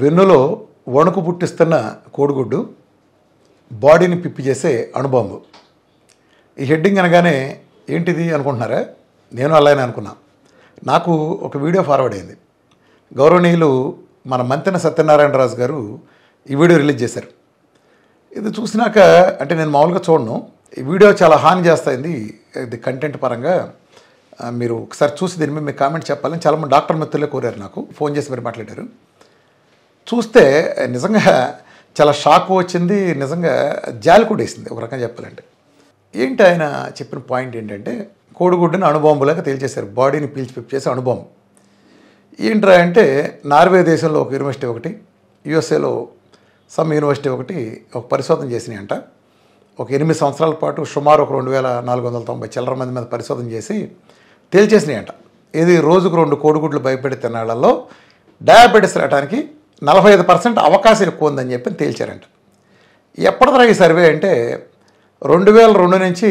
వెన్నులో వణుకు పుట్టిస్తున్న కోడిగుడ్డు బాడీని పిప్పి చేసే అణుబాంబు ఈ హెడ్డింగ్ అనగానే ఏంటిది అనుకుంటున్నారా నేను అలానే అనుకున్నా నాకు ఒక వీడియో ఫార్వర్డ్ అయింది గౌరవనీయులు మన మంతెన సత్యనారాయణరాజు గారు ఈ వీడియో రిలీజ్ చేశారు ఇది చూసినాక అంటే నేను మామూలుగా చూడను ఈ వీడియో చాలా హాని చేస్తుంది ఇది కంటెంట్ పరంగా మీరు ఒకసారి చూసి దీని మీద మీకు కామెంట్ చెప్పాలని చాలామంది డాక్టర్ మిత్రులే కోరారు నాకు ఫోన్ చేసి మీరు మాట్లాడారు చూస్తే నిజంగా చాలా షాక్ వచ్చింది నిజంగా జాలి కూడా వేసింది ఒక రకంగా చెప్పాలంటే ఏంటి ఆయన చెప్పిన పాయింట్ ఏంటంటే కోడిగుడ్డుని అణుబాంబులాగా తేల్చేశారు బాడీని పీల్చి చేసి అణుబాంబు ఏంట్రా అంటే నార్వే దేశంలో ఒక యూనివర్సిటీ ఒకటి యుఎస్ఏలో సమ్ యూనివర్సిటీ ఒకటి ఒక పరిశోధన చేసినాయి అంట ఒక ఎనిమిది సంవత్సరాల పాటు సుమారు ఒక రెండు వేల నాలుగు వందల తొంభై చిల్లర మంది మీద పరిశోధన చేసి తేల్చేసినాయి అంట ఇది రోజుకు రెండు కోడిగుడ్లు భయపడి తినడంలో డయాబెటీస్ రావడానికి నలభై ఐదు పర్సెంట్ అవకాశం ఎక్కువ ఉందని చెప్పి తేల్చారంట ఎప్పటిదరా ఈ సర్వే అంటే రెండు వేల రెండు నుంచి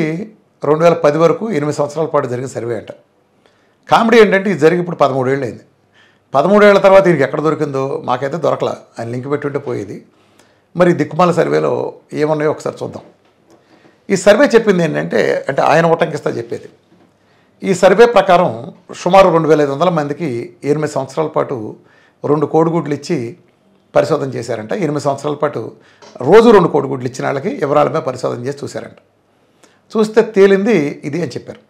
రెండు వేల పది వరకు ఎనిమిది సంవత్సరాల పాటు జరిగిన సర్వే అంట కామెడీ ఏంటంటే ఇది జరిగి ఇప్పుడు పదమూడేళ్ళు అయింది పదమూడేళ్ల తర్వాత దీనికి ఎక్కడ దొరికిందో మాకైతే దొరకల అని లింక్ పెట్టుంటే పోయేది మరి దిక్కుమాల సర్వేలో ఏమున్నాయో ఒకసారి చూద్దాం ఈ సర్వే చెప్పింది ఏంటంటే అంటే ఆయన ఉటంకిస్తా చెప్పేది ఈ సర్వే ప్రకారం సుమారు రెండు వేల ఐదు వందల మందికి ఎనిమిది సంవత్సరాల పాటు రెండు కోడిగుడ్లు ఇచ్చి పరిశోధన చేశారంట ఎనిమిది సంవత్సరాల పాటు రోజు రెండు కోడిగుడ్లు ఇచ్చిన వాళ్ళకి వివరాల మీద పరిశోధన చేసి చూశారంట చూస్తే తేలింది ఇది అని చెప్పారు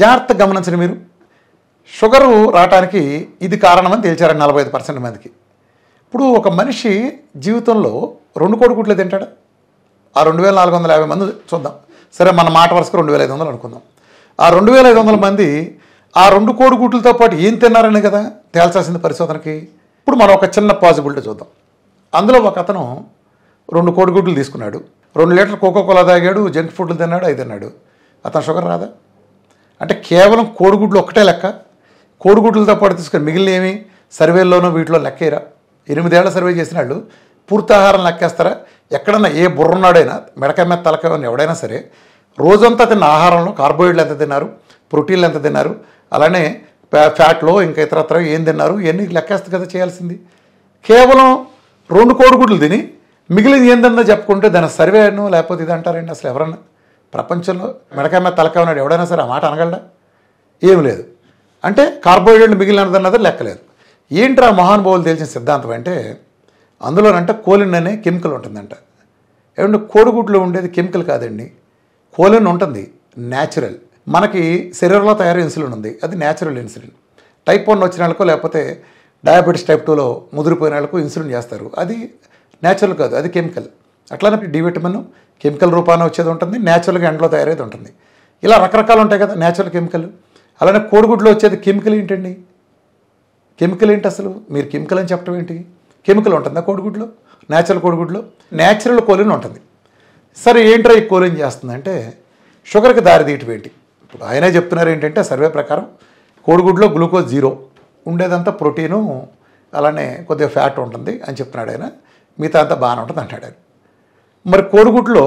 జాగ్రత్త గమనించండి మీరు షుగరు రావడానికి ఇది కారణమని తేల్చారండి నలభై ఐదు పర్సెంట్ మందికి ఇప్పుడు ఒక మనిషి జీవితంలో రెండు కోడిగుడ్లు తింటాడు ఆ రెండు వేల నాలుగు వందల యాభై మంది చూద్దాం సరే మన మాట వరుసకు రెండు వేల ఐదు వందలు అనుకుందాం ఆ రెండు వేల ఐదు వందల మంది ఆ రెండు కోడిగుడ్లతో పాటు ఏం తిన్నారని కదా తేల్చాల్సింది పరిశోధనకి ఇప్పుడు మనం ఒక చిన్న పాసిబిలిటీ చూద్దాం అందులో ఒక అతను రెండు కోడిగుడ్లు తీసుకున్నాడు రెండు లీటర్లు కోకో కోలా తాగాడు జంక్ ఫుడ్లు తిన్నాడు అవి తిన్నాడు అతను షుగర్ రాదా అంటే కేవలం కోడిగుడ్లు ఒక్కటే లెక్క కోడిగుడ్లతో పాటు తీసుకుని మిగిలిన ఏమి సర్వేల్లోనూ వీటిలో లెక్కేరా ఎనిమిదేళ్ల సర్వే చేసిన వాళ్ళు పూర్తాహారం లెక్కేస్తారా ఎక్కడన్నా ఏ బుర్రున్నాడైనా మెడకాయ మీద తలకాయ ఉన్న ఎవడైనా సరే రోజంతా తిన్న ఆహారంలో కార్బోహైడ్రేట్లు ఎంత తిన్నారు ప్రోటీన్లు ఎంత తిన్నారు అలానే ఫ్యాట్లో ఇంకా ఇతరత్ర ఏం తిన్నారు ఇవన్నీ లెక్కేస్తుంది కదా చేయాల్సింది కేవలం రెండు కోడిగుడ్లు తిని మిగిలింది ఏందన్నా చెప్పుకుంటే దాని సర్వేను లేకపోతే ఇది అంటారండి అసలు ఎవరన్నా ప్రపంచంలో మెడకాయ తలకాయ ఉన్నాడు ఎవడైనా సరే ఆ మాట అనగలడా ఏం లేదు అంటే కార్బోహైడ్రేట్ మిగిలినదన్నది లెక్కలేదు ఏంటి ఆ మహానుభావులు తెలిసిన సిద్ధాంతం అంటే అందులోనంటే కోలిన్ అనే కెమికల్ ఉంటుందంట ఏమంటే కోడిగుడ్లో ఉండేది కెమికల్ కాదండి కోలిన్ ఉంటుంది న్యాచురల్ మనకి శరీరంలో తయారు ఇన్సులిన్ ఉంది అది న్యాచురల్ ఇన్సులిన్ టైప్ వన్ వచ్చిన వాళ్ళకు లేకపోతే డయాబెటీస్ టైప్ టూలో ముదిరిపోయిన వాళ్ళకు ఇన్సులిన్ చేస్తారు అది న్యాచురల్ కాదు అది కెమికల్ అట్లానే డి విటమిన్ కెమికల్ రూపాన వచ్చేది ఉంటుంది న్యాచురల్గా ఎండలో తయారైతే ఉంటుంది ఇలా రకరకాలు ఉంటాయి కదా న్యాచురల్ కెమికల్ అలానే కోడిగుడ్లో వచ్చేది కెమికల్ ఏంటండి కెమికల్ ఏంటి అసలు మీరు కెమికల్ అని చెప్పడం ఏంటి కెమికల్ ఉంటుందా కోడిగుడ్లో న్యాచురల్ కోడిగుడ్లో న్యాచురల్ కోలిన్ ఉంటుంది సరే ఏంట్రా ఈ కోలిన్ చేస్తుందంటే షుగర్కి దారి తీయటం ఏంటి ఇప్పుడు ఆయనే చెప్తున్నారు ఏంటంటే సర్వే ప్రకారం కోడిగుడ్లో గ్లూకోజ్ జీరో ఉండేదంతా ప్రోటీను అలానే కొద్దిగా ఫ్యాట్ ఉంటుంది అని చెప్తున్నాడు ఆయన మిగతా అంతా బాగానే ఉంటుంది అంటాడు ఆయన మరి కోడిగుడ్లో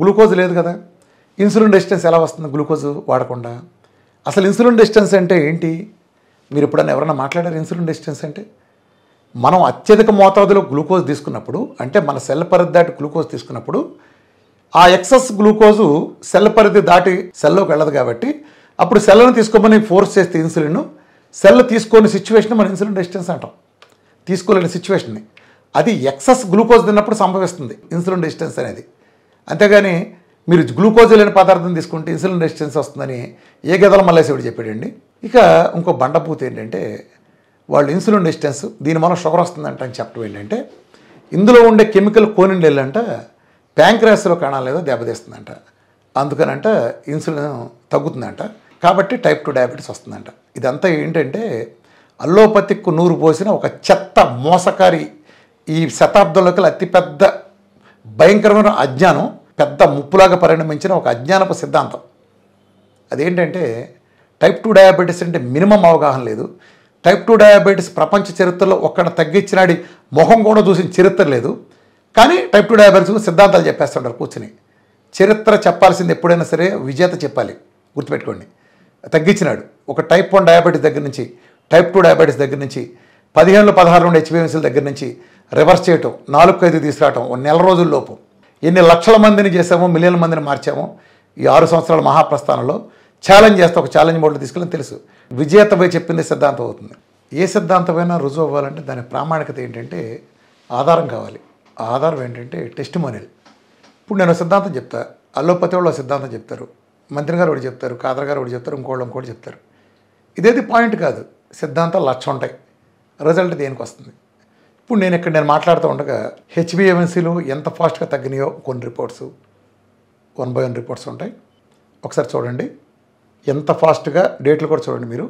గ్లూకోజ్ లేదు కదా ఇన్సులిన్ రెసిస్టెన్స్ ఎలా వస్తుంది గ్లూకోజ్ వాడకుండా అసలు ఇన్సులిన్ రెసిస్టెన్స్ అంటే ఏంటి మీరు ఇప్పుడన్నా ఎవరైనా మాట్లాడారు ఇన్సులిన్ రెసిస్టెన్స్ అంటే మనం అత్యధిక మోతాదులో గ్లూకోజ్ తీసుకున్నప్పుడు అంటే మన సెల్ పరిద్దాటి గ్లూకోజ్ తీసుకున్నప్పుడు ఆ ఎక్సెస్ గ్లూకోజు సెల్ పరిధి దాటి సెల్లోకి వెళ్ళదు కాబట్టి అప్పుడు సెల్ను తీసుకోమని ఫోర్స్ చేస్తే ఇన్సులిన్ సెల్ తీసుకోని సిచ్యువేషన్ మనం ఇన్సులిన్ రెసిస్టెన్స్ అంటాం తీసుకోలేని సిచ్యువేషన్ని అది ఎక్సెస్ గ్లూకోజ్ తిన్నప్పుడు సంభవిస్తుంది ఇన్సులిన్ రెసిస్టెన్స్ అనేది అంతేగాని మీరు గ్లూకోజ్ లేని పదార్థం తీసుకుంటే ఇన్సులిన్ రెసిస్టెన్స్ వస్తుందని ఏ గదల మల్లేసేవుడు చెప్పాడండి ఇక ఇంకో బండపూత ఏంటంటే వాళ్ళు ఇన్సులిన్ రెసిస్టెన్స్ దీని వల్ల షుగర్ వస్తుందంట అని చెప్పడం ఏంటంటే ఇందులో ఉండే కెమికల్ వెళ్ళంటే ప్యాంక్రాస్లో కణాలు ఏదో దెబ్బతీస్తుందంట అందుకనంట ఇన్సులిన్ తగ్గుతుందంట కాబట్టి టైప్ టూ డయాబెటీస్ వస్తుందంట ఇదంతా ఏంటంటే అల్లోపతిక్కు నూరు పోసిన ఒక చెత్త మోసకారి ఈ శతాబ్దంలోకి అతిపెద్ద భయంకరమైన అజ్ఞానం పెద్ద ముప్పులాగా పరిణమించిన ఒక అజ్ఞానపు సిద్ధాంతం అదేంటంటే టైప్ టూ డయాబెటీస్ అంటే మినిమం అవగాహన లేదు టైప్ టూ డయాబెటీస్ ప్రపంచ చరిత్రలో ఒక్కడ తగ్గించినాడి మొహం కూడా చూసిన చరిత్ర లేదు కానీ టైప్ టూ డయాబెటీస్ సిద్ధాంతాలు చెప్పేస్తుంటారు కూర్చుని చరిత్ర చెప్పాల్సింది ఎప్పుడైనా సరే విజేత చెప్పాలి గుర్తుపెట్టుకోండి తగ్గించినాడు ఒక టైప్ వన్ డయాబెటీస్ దగ్గర నుంచి టైప్ టూ డయాబెటీస్ దగ్గర నుంచి పదిహేనులో పదహారు నుండి హెచ్బిఎంసీల దగ్గర నుంచి రివర్స్ చేయటం నాలుగు ఐదు తీసుకురావటం ఒక నెల రోజుల్లోపు ఎన్ని లక్షల మందిని చేసామో మిలియన్ల మందిని మార్చామో ఈ ఆరు సంవత్సరాల మహాప్రస్థానంలో ఛాలెంజ్ చేస్తే ఒక ఛాలెంజ్ మోడల్ తీసుకెళ్ళి తెలుసు విజేతపై చెప్పింది సిద్ధాంతం అవుతుంది ఏ సిద్ధాంతమైనా రుజువు అవ్వాలంటే దాని ప్రామాణికత ఏంటంటే ఆధారం కావాలి ఆధారం ఏంటంటే టెస్ట్ మోనియల్ ఇప్పుడు నేను సిద్ధాంతం చెప్తా అల్లోపతి వాళ్ళు సిద్ధాంతం చెప్తారు మంత్రి గారు ఒకటి చెప్తారు కాదర్ గారు ఒకటి చెప్తారు ఇంకోళ్ళు ఇంకోటి చెప్తారు ఇదేది పాయింట్ కాదు సిద్ధాంతాలు లక్ష ఉంటాయి రిజల్ట్ దేనికి వస్తుంది ఇప్పుడు నేను ఇక్కడ నేను మాట్లాడుతూ ఉండగా హెచ్బిఎంఎన్సీలు ఎంత ఫాస్ట్గా తగ్గినాయో కొన్ని reports one by one reports ఉంటాయి ఒకసారి చూడండి ఎంత ఫాస్ట్గా డేట్లు కూడా చూడండి మీరు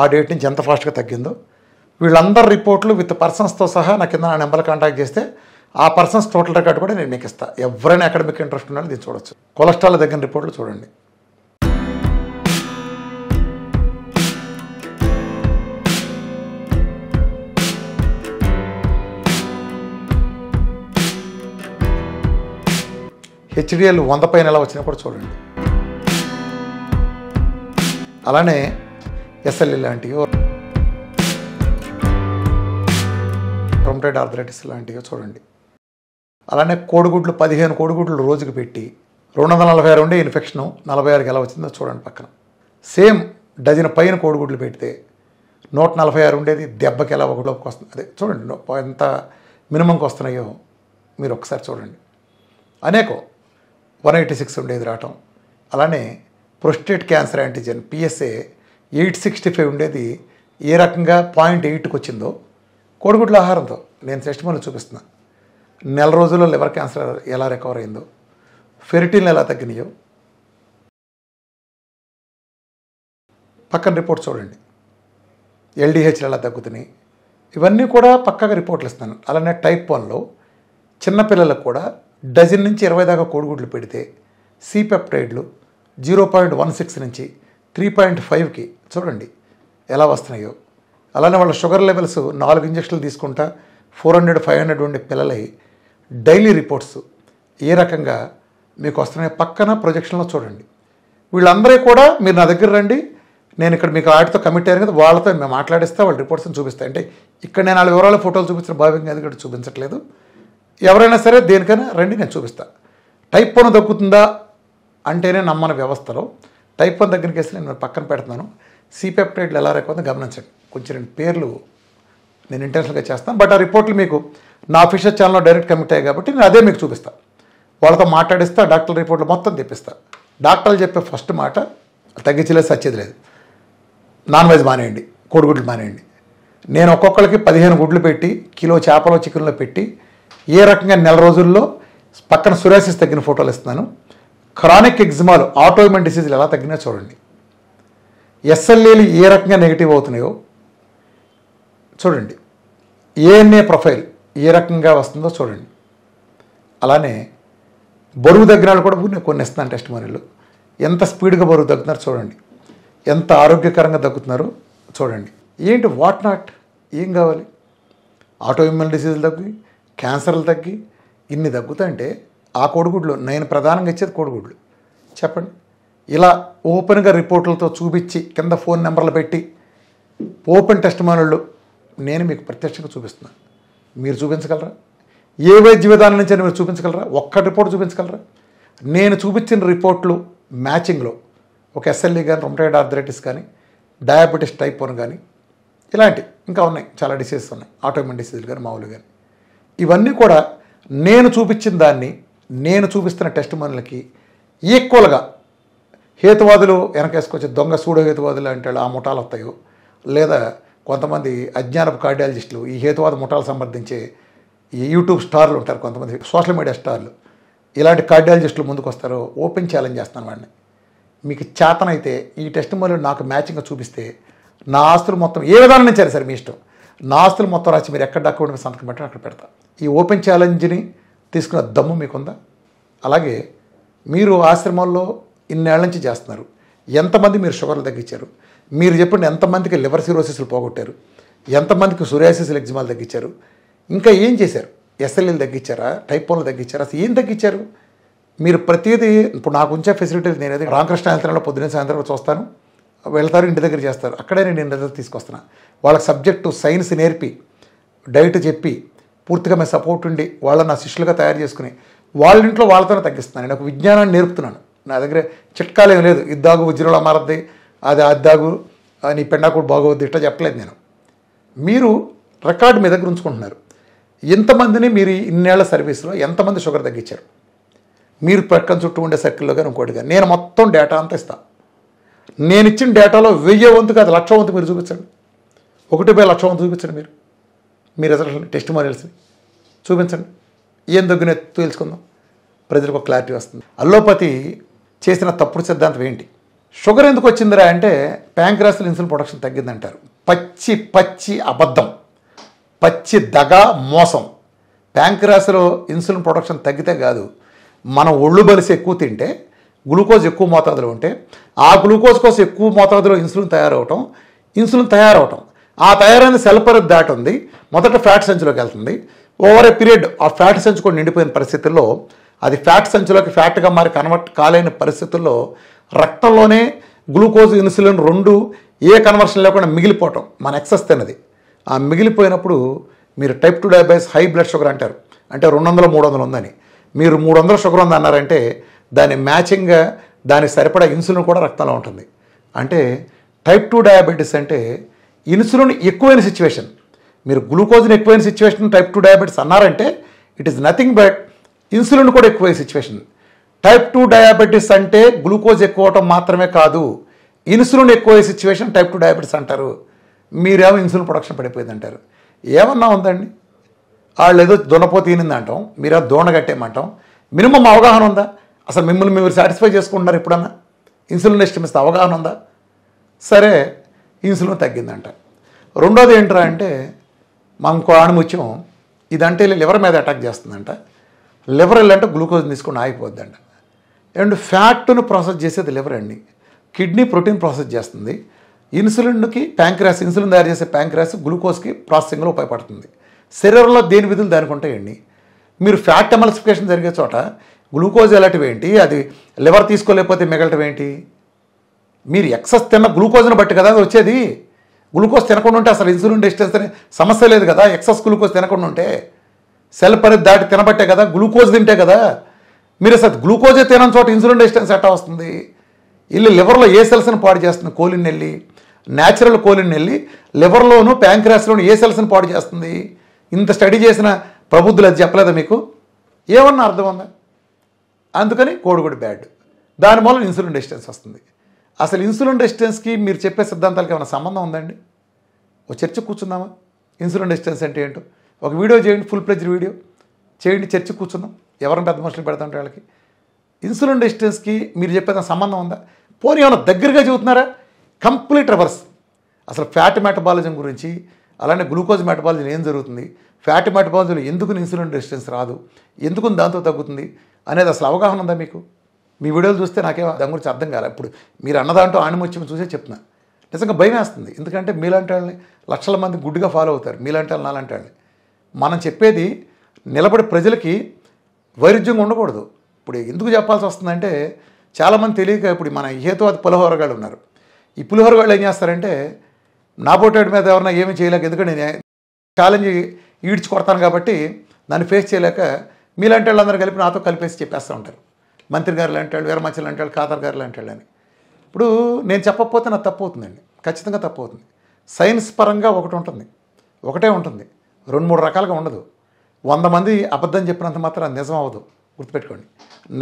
ఆ డేట్ నుంచి ఎంత ఫాస్ట్గా తగ్గిందో వీళ్ళందరి రిపోర్ట్లు విత్ పర్సన్స్తో సహా నా కింద నా నెంబర్ కాంటాక్ట్ చేస్తే ఆ పర్సన్స్ టోటల్ రికార్డ్ కూడా నేను మీకు ఇస్తాను ఎవరైనా అకాడమిక్ ఇంట్రెస్ట్ ఉన్నారో దీన్ని చూడొచ్చు కొలెస్ట్రాల్ దగ్గర రిపోర్ట్లు చూడండి హెచ్డిఎల్ వంద పైన ఎలా వచ్చినా కూడా చూడండి అలానే ఎస్ఎల్ఈ లాంటివి రొమటైడ్ ఆర్థరైటిస్ లాంటివి చూడండి అలానే కోడిగుడ్లు పదిహేను కోడిగుడ్లు రోజుకు పెట్టి రెండు వందల నలభై ఆరు ఉండే ఇన్ఫెక్షను నలభై ఆరుకి ఎలా వచ్చిందో చూడండి పక్కన సేమ్ డజన్ పైన కోడిగుడ్లు పెడితే నూట నలభై ఆరు ఉండేది దెబ్బకి ఎలా ఒకటిలోకి వస్తుంది అదే చూడండి ఎంత మినిమంకి వస్తున్నాయో మీరు ఒకసారి చూడండి అనేకం వన్ ఎయిటీ సిక్స్ ఉండేది రావటం అలానే prostate cancer antigen PSA eight sixty five ఉండేది ఏ రకంగా పాయింట్ ఎయిట్కి వచ్చిందో కోడిగుడ్ల ఆహారంతో నేను సెస్టిమోన్లు చూపిస్తున్నాను నెల రోజుల్లో లివర్ క్యాన్సర్ ఎలా రికవర్ అయిందో ఫెరిటిన్ ఎలా తగ్గినాయో పక్కన రిపోర్ట్ చూడండి ఎల్డిహెచ్లు ఎలా తగ్గుతున్నాయి ఇవన్నీ కూడా పక్కగా రిపోర్ట్లు ఇస్తాను అలానే టైప్ వన్లో చిన్నపిల్లలకు కూడా డజన్ నుంచి ఇరవై దాకా కోడిగుడ్లు పెడితే సిపెప్టైడ్లు జీరో పాయింట్ వన్ సిక్స్ నుంచి త్రీ పాయింట్ ఫైవ్కి చూడండి ఎలా వస్తున్నాయో అలానే వాళ్ళ షుగర్ లెవెల్స్ నాలుగు ఇంజక్షన్లు తీసుకుంటా ఫోర్ హండ్రెడ్ ఫైవ్ హండ్రెడ్ ఉండే పిల్లలై డైలీ రిపోర్ట్స్ ఏ రకంగా మీకు వస్తున్నాయి పక్కన ప్రొజెక్షన్లో చూడండి వీళ్ళందరూ కూడా మీరు నా దగ్గర రండి నేను ఇక్కడ మీకు వాటితో కమిట్ అయ్యాను కదా వాళ్ళతో మేము మాట్లాడిస్తే వాళ్ళ రిపోర్ట్స్ని చూపిస్తాయి అంటే ఇక్కడ నేను వాళ్ళ వివరాలు ఫోటోలు చూపించిన భావ్యంగా ఇక్కడ చూపించట్లేదు ఎవరైనా సరే దేనికైనా రండి నేను చూపిస్తాను టైప్ వన్ దక్కుతుందా అంటేనే నమ్మని వ్యవస్థలో టైప్ వన్ దగ్గరికి వేసి నేను పక్కన పెడుతున్నాను సిపెప్టైడ్లు ఎలా రేకుందో గమనించండి కొంచెం రెండు పేర్లు నేను ఇంటర్నేషనల్గా చేస్తాను బట్ ఆ రిపోర్ట్లు మీకు నా అఫీషియల్ ఛానల్లో డైరెక్ట్ కమిట్ అయ్యాయి కాబట్టి నేను అదే మీకు చూపిస్తాను వాళ్ళతో మాట్లాడిస్తా డాక్టర్ రిపోర్ట్లు మొత్తం తెప్పిస్తా డాక్టర్లు చెప్పే ఫస్ట్ మాట తగ్గించలేదు సచ్చేది లేదు నాన్ వెజ్ మానేయండి కోడిగుడ్లు మానేయండి నేను ఒక్కొక్కరికి పదిహేను గుడ్లు పెట్టి కిలో చేపలు చికెన్లో పెట్టి ఏ రకంగా నెల రోజుల్లో పక్కన సురాసిస్ తగ్గిన ఫోటోలు ఇస్తున్నాను క్రానిక్ ఎగ్జిమాలు ఆటోమిన్ డిసీజులు ఎలా తగ్గినా చూడండి ఎస్ఎల్ఏలు ఏ రకంగా నెగిటివ్ అవుతున్నాయో చూడండి ఏఎన్ఏ ప్రొఫైల్ ఏ రకంగా వస్తుందో చూడండి అలానే బరువు తగ్గినాలు కూడా నేను కొన్ని ఇస్తున్నాను టెస్ట్ మరియు ఎంత స్పీడ్గా బరువు తగ్గుతున్నారు చూడండి ఎంత ఆరోగ్యకరంగా తగ్గుతున్నారు చూడండి ఏంటి వాట్ నాట్ ఏం కావాలి ఆటోఇమ్యూన్ డిసీజులు తగ్గి క్యాన్సర్లు తగ్గి ఇన్ని తగ్గుతాయంటే ఆ కోడిగుడ్లు నేను ప్రధానంగా ఇచ్చేది కోడిగుడ్లు చెప్పండి ఇలా ఓపెన్గా రిపోర్టులతో చూపించి కింద ఫోన్ నెంబర్లు పెట్టి ఓపెన్ టెస్ట్ మానులు నేను మీకు ప్రత్యక్షంగా చూపిస్తున్నాను మీరు చూపించగలరా ఏ వైద్య విధానం నుంచి మీరు చూపించగలరా ఒక్క రిపోర్ట్ చూపించగలరా నేను చూపించిన రిపోర్ట్లు మ్యాచింగ్లో ఒక ఎస్ఎల్ఈ కానీ రొమటైడ్ ఆర్థరైటిస్ కానీ డయాబెటీస్ టైప్ వన్ కానీ ఇలాంటి ఇంకా ఉన్నాయి చాలా డిసీజెస్ ఉన్నాయి ఆటోమిన్ డిసీజులు కానీ మామూలు కానీ ఇవన్నీ కూడా నేను చూపించిన దాన్ని నేను చూపిస్తున్న టెస్ట్ మనులకి ఈక్వల్గా హేతువాదులు వెనకేసుకొచ్చి దొంగ సూడో హేతువాదులు అంటే ఆ ముఠాలు వస్తాయో లేదా కొంతమంది అజ్ఞానపు కార్డియాలజిస్టులు ఈ హేతువాద ముఠాలు సంబంధించే ఈ యూట్యూబ్ స్టార్లు ఉంటారు కొంతమంది సోషల్ మీడియా స్టార్లు ఇలాంటి కార్డియాలజిస్టులు ముందుకు వస్తారో ఓపెన్ ఛాలెంజ్ చేస్తాను వాడిని మీకు చేతనైతే ఈ టెస్ట్ మళ్ళీ నాకు మ్యాచింగ్గా చూపిస్తే నా ఆస్తులు మొత్తం ఏ విధానం సరే సరే మీ ఇష్టం నా ఆస్తులు మొత్తం రాసి మీరు ఎక్కడ డాక్యుమెంట్ సంతకం పెట్టడం అక్కడ పెడతా ఈ ఓపెన్ ఛాలెంజ్ని తీసుకున్న దమ్ము మీకుందా అలాగే మీరు ఆశ్రమాల్లో ఇన్నేళ్ల నుంచి చేస్తున్నారు ఎంతమంది మీరు షుగర్లు తగ్గించారు మీరు చెప్పండి ఎంతమందికి లివర్ సిరోసిస్లు పోగొట్టారు ఎంతమందికి సూర్యాసిస్ ఎగ్జిమాలు తగ్గించారు ఇంకా ఏం చేశారు ఎస్ఎల్ఎల్ తగ్గించారా టైపోన్లు తగ్గించారా అసలు ఏం తగ్గించారు మీరు ప్రతిదీ ఇప్పుడు నాకు ఉంచే ఫెసిలిటీస్ నేను రామకృష్ణ యంత్రంలో పొద్దున సాయంత్రం చూస్తాను వెళ్తారు ఇంటి దగ్గర చేస్తారు అక్కడే నేను దగ్గర తీసుకొస్తున్నాను వాళ్ళకి సబ్జెక్టు సైన్స్ నేర్పి డైట్ చెప్పి పూర్తిగా మేము సపోర్ట్ ఉండి వాళ్ళని నా శిష్యులుగా తయారు చేసుకుని వాళ్ళ ఇంట్లో వాళ్ళతోనే తగ్గిస్తున్నాను నేను ఒక విజ్ఞానాన్ని నేర్పుతున్నాను నా దగ్గర చిట్కాలు ఏం లేదు ఇద్దాగు ఉజ్జులో మారద్ది అది అద్దాగు నీ పెండాకుడు బాగోద్ది ఇట్లా చెప్పలేదు నేను మీరు రికార్డు మీద దగ్గర ఉంచుకుంటున్నారు ఎంతమందిని మీరు ఇన్నేళ్ల సర్వీస్లో ఎంతమంది షుగర్ తగ్గించారు మీరు ప్రక్కన చుట్టూ ఉండే సర్కిల్లో కానీ ఇంకోటి కానీ నేను మొత్తం డేటా అంతా ఇస్తాను నేను ఇచ్చిన డేటాలో వెయ్యి వంతు కాదు లక్ష వంతు మీరు చూపించండి ఒకటి బై లక్ష వంతు చూపించండి మీరు మీరు అసలు టెస్ట్ మోరియల్స్ని చూపించండి ఏం దగ్గర తెలుసుకుందాం ప్రజలకు క్లారిటీ వస్తుంది అల్లోపతి చేసిన తప్పుడు సిద్ధాంతం ఏంటి షుగర్ ఎందుకు వచ్చిందిరా అంటే ప్యాంక్రాస్లో ఇన్సులిన్ ప్రొడక్షన్ తగ్గిందంటారు పచ్చి పచ్చి అబద్ధం పచ్చి దగ మోసం ప్యాంక్రాస్లో ఇన్సులిన్ ప్రొడక్షన్ తగ్గితే కాదు మనం ఒళ్ళు బలిసి ఎక్కువ తింటే గ్లూకోజ్ ఎక్కువ మోతాదులో ఉంటే ఆ గ్లూకోజ్ కోసం ఎక్కువ మోతాదులో ఇన్సులిన్ తయారవటం ఇన్సులిన్ తయారవటం ఆ తయారైన సెల్ పరిధి దాటుంది మొదట ఫ్యాట్ సంచిలోకి వెళ్తుంది ఓవర్ ఏ పీరియడ్ ఆ ఫ్యాట్ సంచి కూడా నిండిపోయిన పరిస్థితుల్లో అది ఫ్యాట్ సంచిలోకి ఫ్యాట్గా మారి కన్వర్ట్ కాలేని పరిస్థితుల్లో రక్తంలోనే గ్లూకోజ్ ఇన్సులిన్ రెండు ఏ కన్వర్షన్ లేకుండా మిగిలిపోవటం మన ఎక్సెస్ తినది ఆ మిగిలిపోయినప్పుడు మీరు type two diabetes high blood sugar అంటారు అంటే రెండు వందలు మూడు వందలు ఉందని మీరు మూడు వందల షుగర్ ఉంది అన్నారంటే దాని మ్యాచింగ్గా దానికి సరిపడా ఇన్సులిన్ కూడా రక్తంలో ఉంటుంది అంటే టైప్ టూ డయాబెటీస్ అంటే ఇన్సులిన్ ఎక్కువైన సిచ్యువేషన్ మీరు గ్లూకోజ్ని ఎక్కువైన సిచ్యువేషన్ టైప్ టూ డయాబెటీస్ అన్నారంటే it is nothing but insulin కూడా ఎక్కువైన సిచ్యువేషన్ టైప్ టూ డయాబెటీస్ అంటే గ్లూకోజ్ ఎక్కువ అవటం మాత్రమే కాదు ఇన్సులిన్ ఎక్కువ సిచ్యువేషన్ టైప్ టూ డయాబెటీస్ అంటారు మీరేమో ఇన్సులిన్ ప్రొడక్షన్ పడిపోయింది అంటారు ఏమన్నా ఉందండి వాళ్ళు ఏదో దొనపో తినింది అంటాం మీరే దోణ కట్టేమంటాం మినిమం అవగాహన ఉందా అసలు మిమ్మల్ని మీరు సాటిస్ఫై చేసుకుంటున్నారు ఎప్పుడన్నా ఇన్సులిన్ ఇష్టమిస్తే అవగాహన ఉందా సరే ఇన్సులిన్ తగ్గిందంట రెండోది ఏంట్రా అంటే మనకు ఆణిముత్యం ఇదంటే లివర్ మీద అటాక్ చేస్తుందంట లివర్ వెళ్ళంటే గ్లూకోజ్ తీసుకొని ఆగిపోద్దంట అండ్ ఫ్యాట్ను ప్రాసెస్ చేసేది లివర్ అండి కిడ్నీ ప్రోటీన్ ప్రాసెస్ చేస్తుంది ఇన్సులిన్కి ప్యాంక్రాస్ ఇన్సులిన్ తయారు చేసే ప్యాంక్రాస్ గ్లూకోజ్కి ప్రాసెసింగ్లో ఉపయోగపడుతుంది శరీరంలో దేని విధులు దానికి ఉంటాయండి మీరు ఫ్యాట్ ఎమల్సిఫికేషన్ జరిగే చోట గ్లూకోజ్ ఎలాంటివి ఏంటి అది లివర్ తీసుకోలేకపోతే మిగలటం ఏంటి మీరు ఎక్సెస్ తిన్న గ్లూకోజ్ని బట్టి కదా అది వచ్చేది గ్లూకోజ్ తినకుండా ఉంటే అసలు ఇన్సులిన్ రెసిస్టెన్స్ అనే సమస్య లేదు కదా ఎక్సెస్ గ్లూకోజ్ తినకుండా ఉంటే సెల్ పని దాటి తినబట్టే కదా గ్లూకోజ్ తింటే కదా మీరు అసలు గ్లూకోజే తినని చోట ఇన్సులిన్ రెసిస్టెన్స్ ఎట్టా వస్తుంది వెళ్ళి లివర్లో ఏ సెల్స్ని పాడు చేస్తుంది కోలిన్ వెళ్ళి న్యాచురల్ కోలిన్ వెళ్ళి లివర్లోను ప్యాంక్రాస్లోను ఏ సెల్స్ని పాడు చేస్తుంది ఇంత స్టడీ చేసిన ప్రబుద్ధులు అది చెప్పలేదా మీకు ఏమన్నా అర్థం ఉందా అందుకని కోడిగుడి బ్యాడ్ దాని మూలం ఇన్సులిన్ రెసిస్టెన్స్ వస్తుంది అసలు ఇన్సులిన్ రెసిస్టెన్స్కి మీరు చెప్పే సిద్ధాంతాలకి ఏమైనా సంబంధం ఉందండి ఒక చర్చ కూర్చుందామా ఇన్సులిన్ రెసిస్టెన్స్ అంటే ఏంటో ఒక వీడియో చేయండి ఫుల్ ప్లెజ్ వీడియో చేయండి చర్చ కూర్చుందాం ఎవరిని పెద్ద మనుషులు పెడతాం వాళ్ళకి ఇన్సులిన్ రెసిస్టెన్స్కి మీరు చెప్పేదా సంబంధం ఉందా పోనీ ఏమైనా దగ్గరగా చూస్తున్నారా కంప్లీట్ రివర్స్ అసలు ఫ్యాట్ మెటబాలిజం గురించి అలానే గ్లూకోజ్ మెటబాలిజం ఏం జరుగుతుంది ఫ్యాట్ మెటబాలిజంలో ఎందుకు ఇన్సులిన్ రెసిస్టెన్స్ రాదు ఎందుకు దాంతో తగ్గుతుంది అనేది అసలు అవగాహన ఉందా మీకు మీ వీడియోలు చూస్తే నాకే దాని గురించి అర్థం కాలే ఇప్పుడు మీరు అన్నదాంట్లో ఆణిమొచ్చి చూసే చెప్తున్నా నిజంగా భయం వేస్తుంది ఎందుకంటే మీలాంటి వాళ్ళని లక్షల మంది గుడ్డుగా ఫాలో అవుతారు మీలాంటి వాళ్ళు నాలాంటి వాళ్ళని మనం చెప్పేది నిలబడి ప్రజలకి వైరుధ్యంగా ఉండకూడదు ఇప్పుడు ఎందుకు చెప్పాల్సి వస్తుందంటే చాలామంది తెలియక ఇప్పుడు మన పులిహోర పులిహోరగాళ్ళు ఉన్నారు ఈ పులిహోరగాళ్ళు ఏం చేస్తారంటే నా పొట్టాడి మీద ఎవరన్నా ఏమీ చేయలేక ఎందుకంటే నేను ఛాలెంజ్ ఈడ్చి కొడతాను కాబట్టి నన్ను ఫేస్ చేయలేక మీలాంటి వాళ్ళందరూ కలిపి నాతో కలిపేసి చెప్పేస్తూ ఉంటారు మంత్రి గారు లాంటి వాళ్ళు మంచి లాంటి వాళ్ళు ఖాదర్ గారు లాంటి అని ఇప్పుడు నేను చెప్పకపోతే నాకు తప్పు అవుతుందండి ఖచ్చితంగా తప్పు అవుతుంది సైన్స్ పరంగా ఒకటి ఉంటుంది ఒకటే ఉంటుంది రెండు మూడు రకాలుగా ఉండదు వంద మంది అబద్ధం చెప్పినంత మాత్రం నిజం అవ్వదు గుర్తుపెట్టుకోండి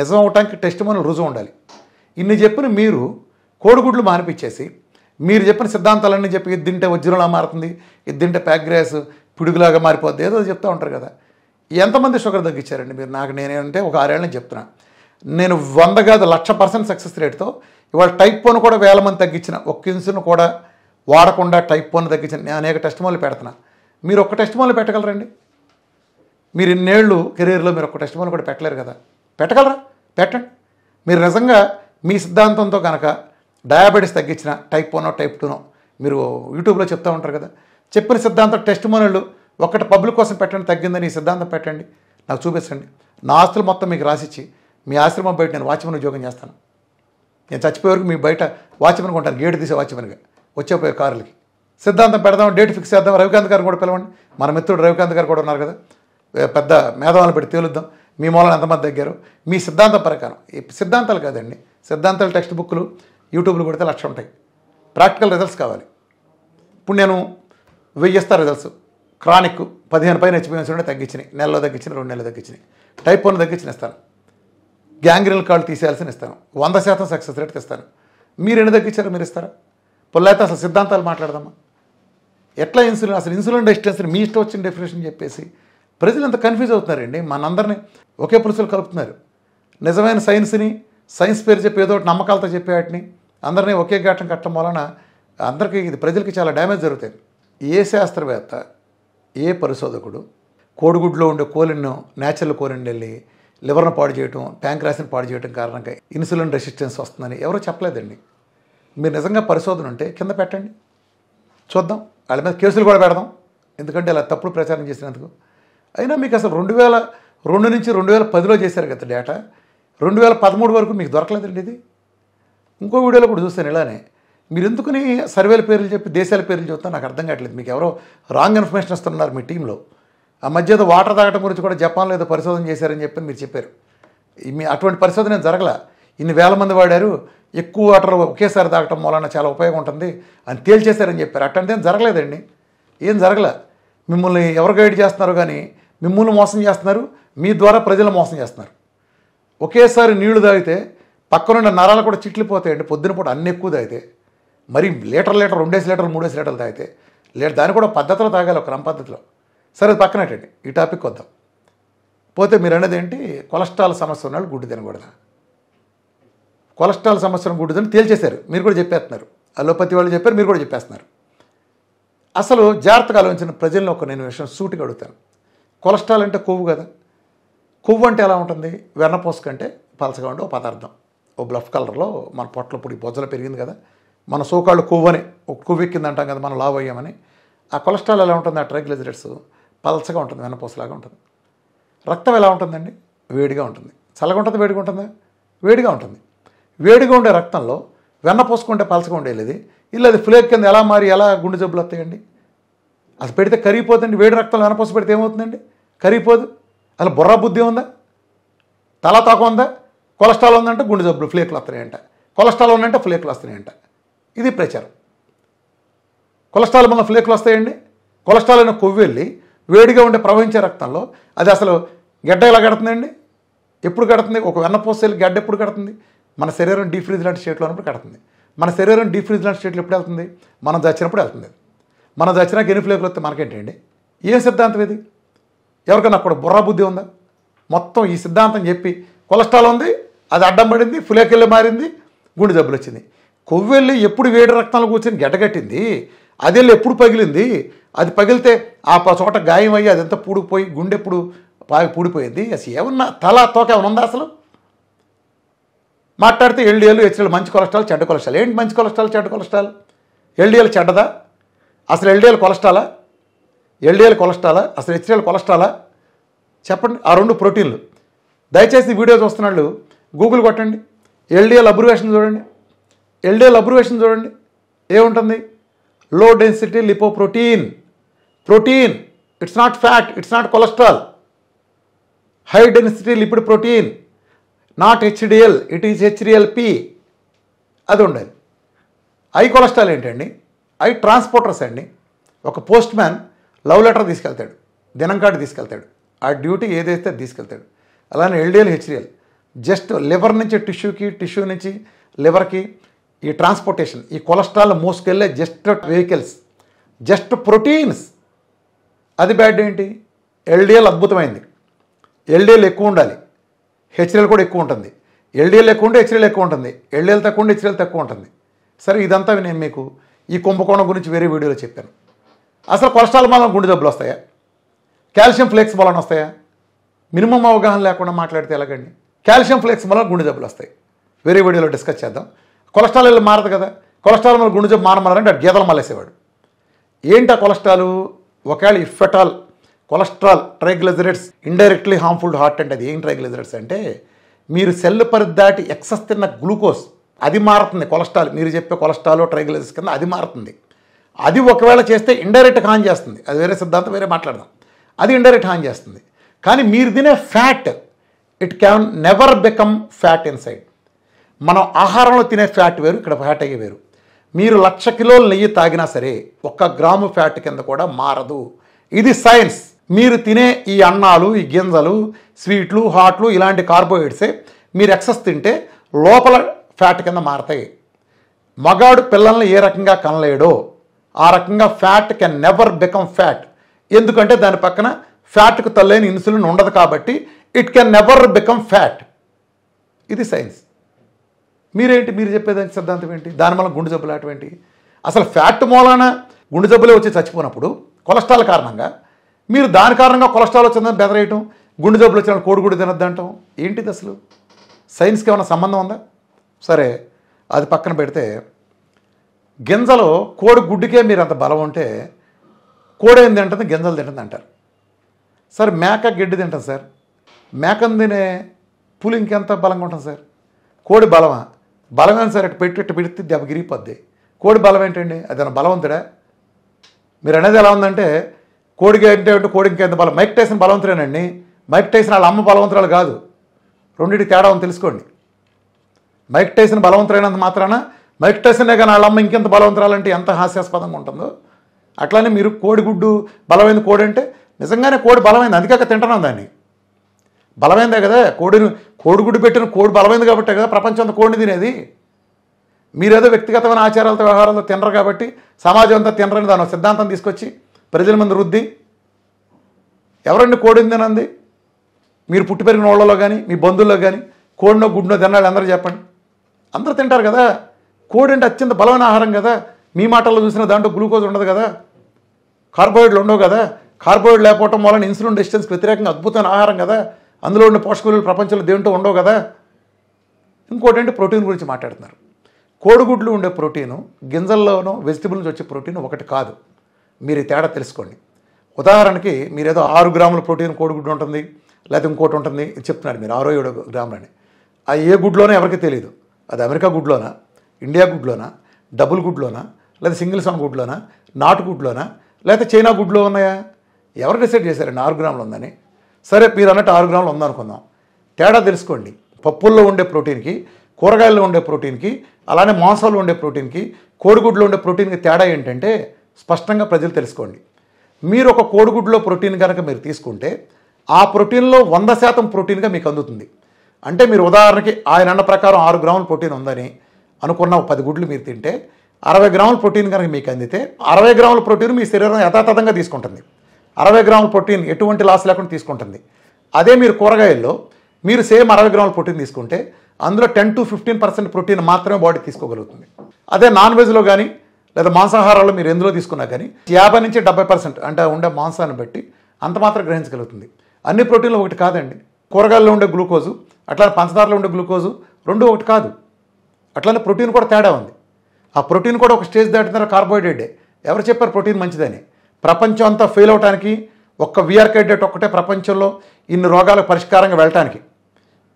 నిజం అవటానికి టెస్ట్ మనం రుజువు ఉండాలి ఇన్ని చెప్పిన మీరు కోడిగుడ్లు మానిపించేసి మీరు చెప్పిన సిద్ధాంతాలన్నీ చెప్పి ఇది తింటే వజ్రంలా మారుతుంది ఇది తింటే ప్యాగ్రాస్ పిడుగులాగా మారిపోద్ది ఏదో చెప్తూ ఉంటారు కదా ఎంతమంది షుగర్ తగ్గించారండి మీరు నాకు నేనేంటే ఒక ఆరేళ్ళని చెప్తున్నా నేను వంద కాదు లక్ష పర్సెంట్ సక్సెస్ రేట్తో ఇవాళ టైప్ వన్ కూడా వేల మంది తగ్గించిన ఒక్క ఇన్సులిన్ కూడా వాడకుండా టైప్ వన్ తగ్గించిన నేను అనేక టెస్ట్ మోలు పెడుతున్నా మీరు ఒక్క టెస్ట్ మోలు పెట్టగలరండి మీరు ఇన్నేళ్ళు కెరీర్లో మీరు ఒక టెస్ట్ కూడా పెట్టలేరు కదా పెట్టగలరా పెట్టండి మీరు నిజంగా మీ సిద్ధాంతంతో కనుక డయాబెటీస్ తగ్గించిన టైప్ వన్ టైప్ టూనో మీరు యూట్యూబ్లో చెప్తూ ఉంటారు కదా చెప్పిన సిద్ధాంతం టెస్ట్ మోనళ్ళు ఒకటి పబ్లిక్ కోసం పెట్టండి తగ్గిందని ఈ సిద్ధాంతం పెట్టండి నాకు చూపించండి నా ఆస్తులు మొత్తం మీకు రాసిచ్చి మీ ఆశ్రమం బయట నేను వాచ్మెన్ ఉద్యోగం చేస్తాను నేను చచ్చిపోయే వరకు మీ బయట వాచ్మెన్ కొంటాను గేటు తీసే వాచ్మెన్గా వచ్చేపోయే కార్లకి సిద్ధాంతం పెడదాం డేట్ ఫిక్స్ చేద్దాం రవికాంత్ గారు కూడా పిలవండి మన మిత్రుడు రవికాంత్ గారు కూడా ఉన్నారు కదా పెద్ద మేధావులు పెట్టి తేలుద్దాం మీ మూలన ఎంతమంది తగ్గారు మీ సిద్ధాంతం ప్రకారం సిద్ధాంతాలు కాదండి సిద్ధాంతాలు టెక్స్ట్ బుక్లు యూట్యూబ్లు పెడితే లక్ష ఉంటాయి ప్రాక్టికల్ రిజల్ట్స్ కావాలి ఇప్పుడు నేను వెయ్యి రిజల్ట్స్ క్రానిక్ పదిహేను పైన హెచ్పిఎంసీ ఉంటే తగ్గించినాయి నెలలో తగ్గించిన రెండు నెలలు తగ్గించినాయి టైప్ వన్ తగ్గించిన ఇస్తాను గ్యాంగ్రీన్ కాళ్ళు తీసేయాల్సిన ఇస్తాను వంద శాతం సక్సెస్ రేట్కి ఇస్తాను మీరు ఎన్ని తగ్గించారో మీరు ఇస్తారా పొల్లైతే అసలు సిద్ధాంతాలు మాట్లాడదామా ఎట్లా ఇన్సులిన్ అసలు ఇన్సులిన్ రెసిస్టెన్స్ని మీ ఇష్టం వచ్చిన డెఫినేషన్ చెప్పేసి ప్రజలు ఎంత కన్ఫ్యూజ్ అవుతున్నారండి మనందరినీ ఒకే పులుసులు కలుపుతున్నారు నిజమైన సైన్స్ని సైన్స్ పేరు చెప్పి ఏదో ఒకటి నమ్మకాలతో చెప్పే వాటిని అందరినీ ఒకే ఘాటం కట్టడం వలన అందరికీ ఇది ప్రజలకి చాలా డ్యామేజ్ జరుగుతుంది ఏ శాస్త్రవేత్త ఏ పరిశోధకుడు కోడిగుడ్లో ఉండే కోలిన్ను న్యాచురల్ కోలిన్ వెళ్ళి లివర్ను పాడు చేయటం ప్యాంక్రాసిని పాడు చేయడం కారణంగా ఇన్సులిన్ రెసిస్టెన్స్ వస్తుందని ఎవరో చెప్పలేదండి మీరు నిజంగా పరిశోధన ఉంటే కింద పెట్టండి చూద్దాం వాళ్ళ మీద కేసులు కూడా పెడదాం ఎందుకంటే ఇలా తప్పుడు ప్రచారం చేసినందుకు అయినా మీకు అసలు రెండు వేల రెండు నుంచి రెండు వేల పదిలో చేశారు కదా డేటా రెండు వేల పదమూడు వరకు మీకు దొరకలేదండి ఇది ఇంకో వీడియోలో కూడా చూస్తాను ఇలానే మీరు ఎందుకుని సర్వేల పేర్లు చెప్పి దేశాల పేర్లు చెప్తా నాకు అర్థం కావట్లేదు మీకు ఎవరో రాంగ్ ఇన్ఫర్మేషన్ ఇస్తున్నారు మీ టీంలో ఆ మధ్య ఏదో వాటర్ తాగటం గురించి కూడా జపాన్లో ఏదో పరిశోధన చేశారని చెప్పి మీరు చెప్పారు మీ అటువంటి పరిశోధన జరగల ఇన్ని వేల మంది వాడారు ఎక్కువ వాటర్ ఒకేసారి తాగటం వలన చాలా ఉపయోగం ఉంటుంది అని తేల్చేశారని చెప్పారు ఏం జరగలేదండి ఏం జరగల మిమ్మల్ని ఎవరు గైడ్ చేస్తున్నారు కానీ మిమ్మల్ని మోసం చేస్తున్నారు మీ ద్వారా ప్రజలు మోసం చేస్తున్నారు ఒకేసారి నీళ్లు తాగితే పక్కనున్న నరాలు కూడా చిట్లిపోతాయండి పొద్దున పూట అన్ని ఎక్కువ తాగితే మరి లీటర్ లీటర్ రెండేసి లీటర్లు మూడేసి లీటర్లు తాగితే లేట దాన్ని కూడా పద్ధతిలో తాగాలి ఒక పద్ధతిలో సరే అది పక్కనటండి ఈ టాపిక్ వద్దాం పోతే మీరు అనేది ఏంటి కొలెస్ట్రాల్ సమస్య ఉన్న వాళ్ళు గుడ్డు తినకూడదా కొలెస్ట్రాల్ సమస్యను గుడ్డు తిని తేల్చేశారు మీరు కూడా చెప్పేస్తున్నారు అలోపతి వాళ్ళు చెప్పారు మీరు కూడా చెప్పేస్తున్నారు అసలు జాగ్రత్తగా ఆలోచించిన ప్రజల్లో ఒక నేను విషయం సూటిగా అడుగుతాను కొలెస్ట్రాల్ అంటే కొవ్వు కదా కొవ్వు అంటే ఎలా ఉంటుంది వెన్నపూస కంటే పలసగా ఉండే ఒక పదార్థం ఓ బ్లఫ్ కలర్లో మన పొట్టలో పొడి బొజ్జలు పెరిగింది కదా మన సోకాళ్ళు కొవ్వు అని ఒక కొవ్వు ఎక్కింది అంటాం కదా మనం లావ్ అయ్యామని ఆ కొలెస్ట్రాల్ ఎలా ఉంటుంది ఆ ట్రైగ్లిజరైడ్స్ పలసగా ఉంటుంది వెన్నపోసలాగా ఉంటుంది రక్తం ఎలా ఉంటుందండి వేడిగా ఉంటుంది చల్లగా ఉంటుంది వేడిగా ఉంటుందా వేడిగా ఉంటుంది వేడిగా ఉండే రక్తంలో వెన్న పోసుకుంటే పలసగా ఉండేది ఇల్లు అది ఫ్లేక్ కింద ఎలా మారి ఎలా గుండె జబ్బులు వస్తాయండి అది పెడితే కరిగిపోతుంది వేడి రక్తంలో వెన్న పెడితే ఏమవుతుందండి కరిగిపోదు అసలు బుర్ర బుద్ధి ఉందా తల తాకు ఉందా కొలెస్ట్రాల్ ఉందంటే గుండె జబ్బులు ఫ్లేక్లు వస్తున్నాయంట కొలెస్ట్రాల్ ఉందంటే ఫ్లేక్లు వస్తున్నాయంట ఇది ప్రచారం కొలెస్ట్రాల్ వల్ల ఫ్లేక్లు వస్తాయండి కొలెస్ట్రాల్ అయిన కొవ్వు వెళ్ళి వేడిగా ఉండే ప్రవహించే రక్తంలో అది అసలు గడ్డ ఎలా కడుతుందండి ఎప్పుడు కడుతుంది ఒక వెన్నపోసేలు గడ్డ ఎప్పుడు కడుతుంది మన శరీరం డీ ఫ్రిజ్ లాంటి స్టేట్లో ఉన్నప్పుడు కడుతుంది మన శరీరం డీ ఫ్రిజ్ లాంటి స్టేట్లో ఎప్పుడు వెళ్తుంది మనం దచ్చినప్పుడు వెళ్తుంది మనం దచ్చినా ఎన్ని ఫ్లేకులు వస్తే మనకేంటండి ఏం సిద్ధాంతం ఇది ఎవరికన్నా అప్పుడు బుర్ర బుద్ధి ఉందా మొత్తం ఈ సిద్ధాంతం చెప్పి కొలెస్ట్రాల్ ఉంది అది అడ్డం పడింది ఫులేకెళ్ళి మారింది గుండె జబ్బులు వచ్చింది కొవ్వెళ్ళి ఎప్పుడు వేడి రక్తంలో కూర్చొని గెటగట్టింది అది వెళ్ళి ఎప్పుడు పగిలింది అది పగిలితే ఆ చోట గాయం అయ్యి అదంతా పూడిపోయి గుండె ఎప్పుడు బాగా పూడిపోయింది అసలు ఏమన్నా తల తోక ఏమైనా ఉందా అసలు మాట్లాడితే ఎల్డిఎల్ హెచ్ఎల్ మంచి కొలెస్ట్రాల్ చెడ్డ కొలెస్ట్రాల్ ఏంటి మంచి కొలెస్ట్రాల్ చెడ్డ కొలెస్ట్రాల్ ఎల్డిఎల్ చెడ్డదా అసలు ఎల్డిఎల్ కొలెస్ట్రాలా ఎల్డిఎల్ కొలెస్ట్రాలా అసలు హెచ్డిఎల్ కొలెస్ట్రాలా చెప్పండి ఆ రెండు ప్రోటీన్లు దయచేసి వీడియో చూస్తున్న గూగుల్ కొట్టండి ఎల్డిఎల్ అబ్రివేషన్ చూడండి ఎల్డిఎల్ అబ్రివేషన్ చూడండి ఏముంటుంది low density lipo protein protein it's not fat it's not cholesterol high density lipid protein not HDL it is HDLP అది ఉండాలి ఐ కొలెస్ట్రాల్ ఏంటండి ఐ ట్రాన్స్పోర్టర్స్ అండి ఒక పోస్ట్ మ్యాన్ లవ్ లెటర్ తీసుకెళ్తాడు దినం కార్డు తీసుకెళ్తాడు ఆ డ్యూటీ ఏదైతే తీసుకెళ్తాడు అలానే ఎల్డిఎల్ హెచ్డిఎల్ జస్ట్ లివర్ నుంచి టిష్యూకి టిష్యూ నుంచి లివర్కి ఈ ట్రాన్స్పోర్టేషన్ ఈ కొలెస్ట్రాల్ మోసుకెళ్ళే జస్ట్ వెహికల్స్ జస్ట్ ప్రోటీన్స్ అది బ్యాడ్ ఏంటి ఎల్డిఎల్ అద్భుతమైంది ఎల్డిఎల్ ఎక్కువ ఉండాలి హెచ్డిఎల్ కూడా ఎక్కువ ఉంటుంది ఎల్డిఎల్ ఎక్కువ ఉంటే హెచ్డిఎల్ ఎక్కువ ఉంటుంది ఎల్డిఎల్ తక్కువ ఉంటే హెచ్డిఎల్ తక్కువ ఉంటుంది సరే ఇదంతా నేను మీకు ఈ కుంభకోణం గురించి వేరే వీడియోలో చెప్పాను అసలు కొలెస్ట్రాల్ మూలన గుండె జబ్బులు వస్తాయా కాల్షియం ఫ్లేక్స్ బలం వస్తాయా మినిమం అవగాహన లేకుండా మాట్లాడితే ఎలాగండి కాల్షియం ఫ్లేక్స్ మూలన గుండె జబ్బులు వస్తాయి వేరే వీడియోలో డిస్కస్ చేద్దాం కొలెస్ట్రాల్ వెళ్ళి మారదు కదా కొలెస్ట్రాల్ మూలన గుండె జబ్బు మారమారంటే అటు గీతలు ఏంటి ఆ కొలెస్ట్రాల్ ఒకవేళ if at all cholesterol triglycerides indirectly harmful to heart అంటే అది ఏం ట్రైగ్లెజరేట్స్ అంటే మీరు సెల్ పరి దాటి ఎక్సెస్ తిన్న గ్లూకోజ్ అది మారుతుంది కొలెస్ట్రాల్ మీరు చెప్పే కొలెస్ట్రాల్ ట్రైగ్లెజర్స్ కింద అది మారుతుంది అది ఒకవేళ చేస్తే ఇండైరెక్ట్ హాన్ చేస్తుంది అది వేరే సిద్ధాంతం వేరే మాట్లాడదాం అది ఇండైరెక్ట్ హాన్ చేస్తుంది కానీ మీరు తినే fat it can never become fat inside మనం ఆహారంలో తినే ఫ్యాట్ వేరు ఇక్కడ ఫ్యాట్ అయ్యే వేరు మీరు లక్ష కిలోల నెయ్యి తాగినా సరే ఒక్క గ్రాము ఫ్యాట్ కింద కూడా మారదు ఇది సైన్స్ మీరు తినే ఈ అన్నాలు ఈ గింజలు స్వీట్లు హాట్లు ఇలాంటి కార్బోహైడ్రేట్సే మీరు ఎక్సెస్ తింటే లోపల ఫ్యాట్ కింద మారతాయి మగాడు పిల్లల్ని ఏ రకంగా కనలేడో ఆ రకంగా fat can never become fat ఎందుకంటే దాని పక్కన ఫ్యాట్కు తల్లైన ఇన్సులిన్ ఉండదు కాబట్టి it can never become fat ఇది సైన్స్ మీరేంటి మీరు చెప్పేదానికి సిద్ధాంతం ఏంటి దానివల్ల గుండె జబ్బులు అటువంటి అసలు ఫ్యాట్ మూలాన గుండె జబ్బులే వచ్చి చచ్చిపోయినప్పుడు కొలెస్ట్రాల్ కారణంగా మీరు దాని కారణంగా కొలెస్ట్రాల్ వచ్చిందని బెదరేయటం గుండె జబ్బులు వచ్చిన కోడిగుడి తినద్దంటాం ఏంటిది అసలు సైన్స్కి ఏమైనా సంబంధం ఉందా సరే అది పక్కన పెడితే గింజలో కోడి గుడ్డుకే మీరు అంత బలం ఉంటే కోడి ఏం తింటుంది గింజలు తింటుంది అంటారు సార్ మేక గిడ్డి తింటుంది సార్ మేకను తినే పులి ఇంకెంత బలంగా ఉంటుంది సార్ కోడి బలమా బలమేనా సార్ ఇటు పెట్టి ఇటు పెడితే దెబ్బ గిరిగిపోద్ది కోడి బలం ఏంటండి అదైనా బలవంతుడా మీరు అనేది ఎలా ఉందంటే కోడికి అంటే కోడి ఇంకెంత బలం మైక్ టైసన్ బలవంతుడేనండి మైక్ టైసన్ వాళ్ళ అమ్మ బలవంతురాలు కాదు రెండింటి తేడా ఉంది తెలుసుకోండి మైక్ టైసన్ బలవంతుడైనంత మాత్రాన మైక్ టైసనే కానీ అమ్మ ఇంకెంత బలవంతరాలంటే ఎంత హాస్యాస్పదంగా ఉంటుందో అట్లానే మీరు కోడిగుడ్డు బలమైన కోడి అంటే నిజంగానే కోడి బలమైంది అందుకే తింటున్నాం దాన్ని బలమైందే కదా కోడిని కోడిగుడ్డు పెట్టిన కోడి బలమైంది కాబట్టి కదా ప్రపంచం అంత కోడిని తినేది మీరేదో వ్యక్తిగతమైన ఆచారాలతో వ్యవహారాలతో తినరు కాబట్టి సమాజం అంతా తినరని దాని సిద్ధాంతం తీసుకొచ్చి ప్రజల మంది రుద్ది ఎవరండి కోడిని తినంది మీరు పుట్టి పెరిగిన ఓళ్ళలో కానీ మీ బంధువుల్లో కానీ కోడినో గుడ్నో తినాలి అందరూ చెప్పండి అందరూ తింటారు కదా కోడి అంటే అత్యంత బలమైన ఆహారం కదా మీ మాటల్లో చూసిన దాంట్లో గ్లూకోజ్ ఉండదు కదా కార్బోహైడ్రేట్లు ఉండవు కదా కార్బోహైడ్రేట్ లేకపోవడం వలన ఇన్సులిన్ రెసిస్టెన్స్ వ్యతిరేకంగా అద్భుతమైన ఆహారం కదా అందులో ఉన్న పోషక విలువలు ప్రపంచంలో దేంటో ఉండవు కదా ఇంకోటి అంటే ప్రోటీన్ గురించి మాట్లాడుతున్నారు కోడిగుడ్లు ఉండే ప్రోటీను గింజల్లోనో వెజిటబుల్ నుంచి వచ్చే ప్రోటీన్ ఒకటి కాదు మీరు తేడా తెలుసుకోండి ఉదాహరణకి మీరు ఏదో ఆరు గ్రాముల ప్రోటీన్ కోడిగుడ్డు ఉంటుంది లేకపోతే ఇంకోటి ఉంటుంది చెప్తున్నారు మీరు ఆరో ఏడు గ్రాములని ఆ ఏ గుడ్లోనో ఎవరికీ తెలియదు అది అమెరికా గుడ్లోనా ఇండియా గుడ్లోనా డబుల్ గుడ్లోనా లేదా సింగిల్ సాంగ్ గుడ్లోనా నాటు గుడ్లోనా లేకపోతే చైనా గుడ్లో ఉన్నాయా ఎవరు డిసైడ్ చేశారండి ఆరు గ్రాములు ఉందని సరే మీరు అన్నట్టు ఆరు గ్రాములు ఉందనుకుందాం తేడా తెలుసుకోండి పప్పుల్లో ఉండే ప్రోటీన్కి కూరగాయల్లో ఉండే ప్రోటీన్కి అలానే మాంసాల్లో ఉండే ప్రోటీన్కి కోడిగుడ్లో ఉండే ప్రోటీన్కి తేడా ఏంటంటే స్పష్టంగా ప్రజలు తెలుసుకోండి మీరు ఒక కోడిగుడ్లో ప్రోటీన్ కనుక మీరు తీసుకుంటే ఆ ప్రోటీన్లో వంద శాతం ప్రోటీన్గా మీకు అందుతుంది అంటే మీరు ఉదాహరణకి ఆయన అన్న ప్రకారం ఆరు గ్రాముల ప్రోటీన్ ఉందని అనుకున్న పది గుడ్లు మీరు తింటే అరవై గ్రాముల ప్రోటీన్ కనుక మీకు అందితే అరవై గ్రాముల ప్రోటీన్ మీ శరీరం యథాతథంగా తీసుకుంటుంది అరవై గ్రాముల ప్రోటీన్ ఎటువంటి లాస్ లేకుండా తీసుకుంటుంది అదే మీరు కూరగాయల్లో మీరు సేమ్ అరవై గ్రాముల ప్రోటీన్ తీసుకుంటే అందులో ten to fifteen percent protein మాత్రమే బాడీ తీసుకోగలుగుతుంది అదే నాన్ వెజ్లో కానీ లేదా మాంసాహారాల్లో మీరు ఎందులో తీసుకున్నా కానీ యాభై నుంచి డెబ్బై పర్సెంట్ అంటే ఉండే మాంసాన్ని బట్టి అంత మాత్రం గ్రహించగలుగుతుంది అన్ని ప్రోటీన్లు ఒకటి కాదండి కూరగాయల్లో ఉండే గ్లూకోజు అట్లా పంచదారలో ఉండే గ్లూకోజు రెండు ఒకటి కాదు అట్లనే ప్రోటీన్ కూడా తేడా ఉంది ఆ ప్రోటీన్ కూడా ఒక స్టేజ్ దాటిన కార్బోహైడ్రేటే ఎవరు చెప్పారు ప్రోటీన్ మంచిదని ప్రపంచం అంతా ఫెయిల్ అవడానికి ఒక్క విఆర్కే డేట్ ఒక్కటే ప్రపంచంలో ఇన్ని రోగాలకు పరిష్కారంగా వెళ్ళటానికి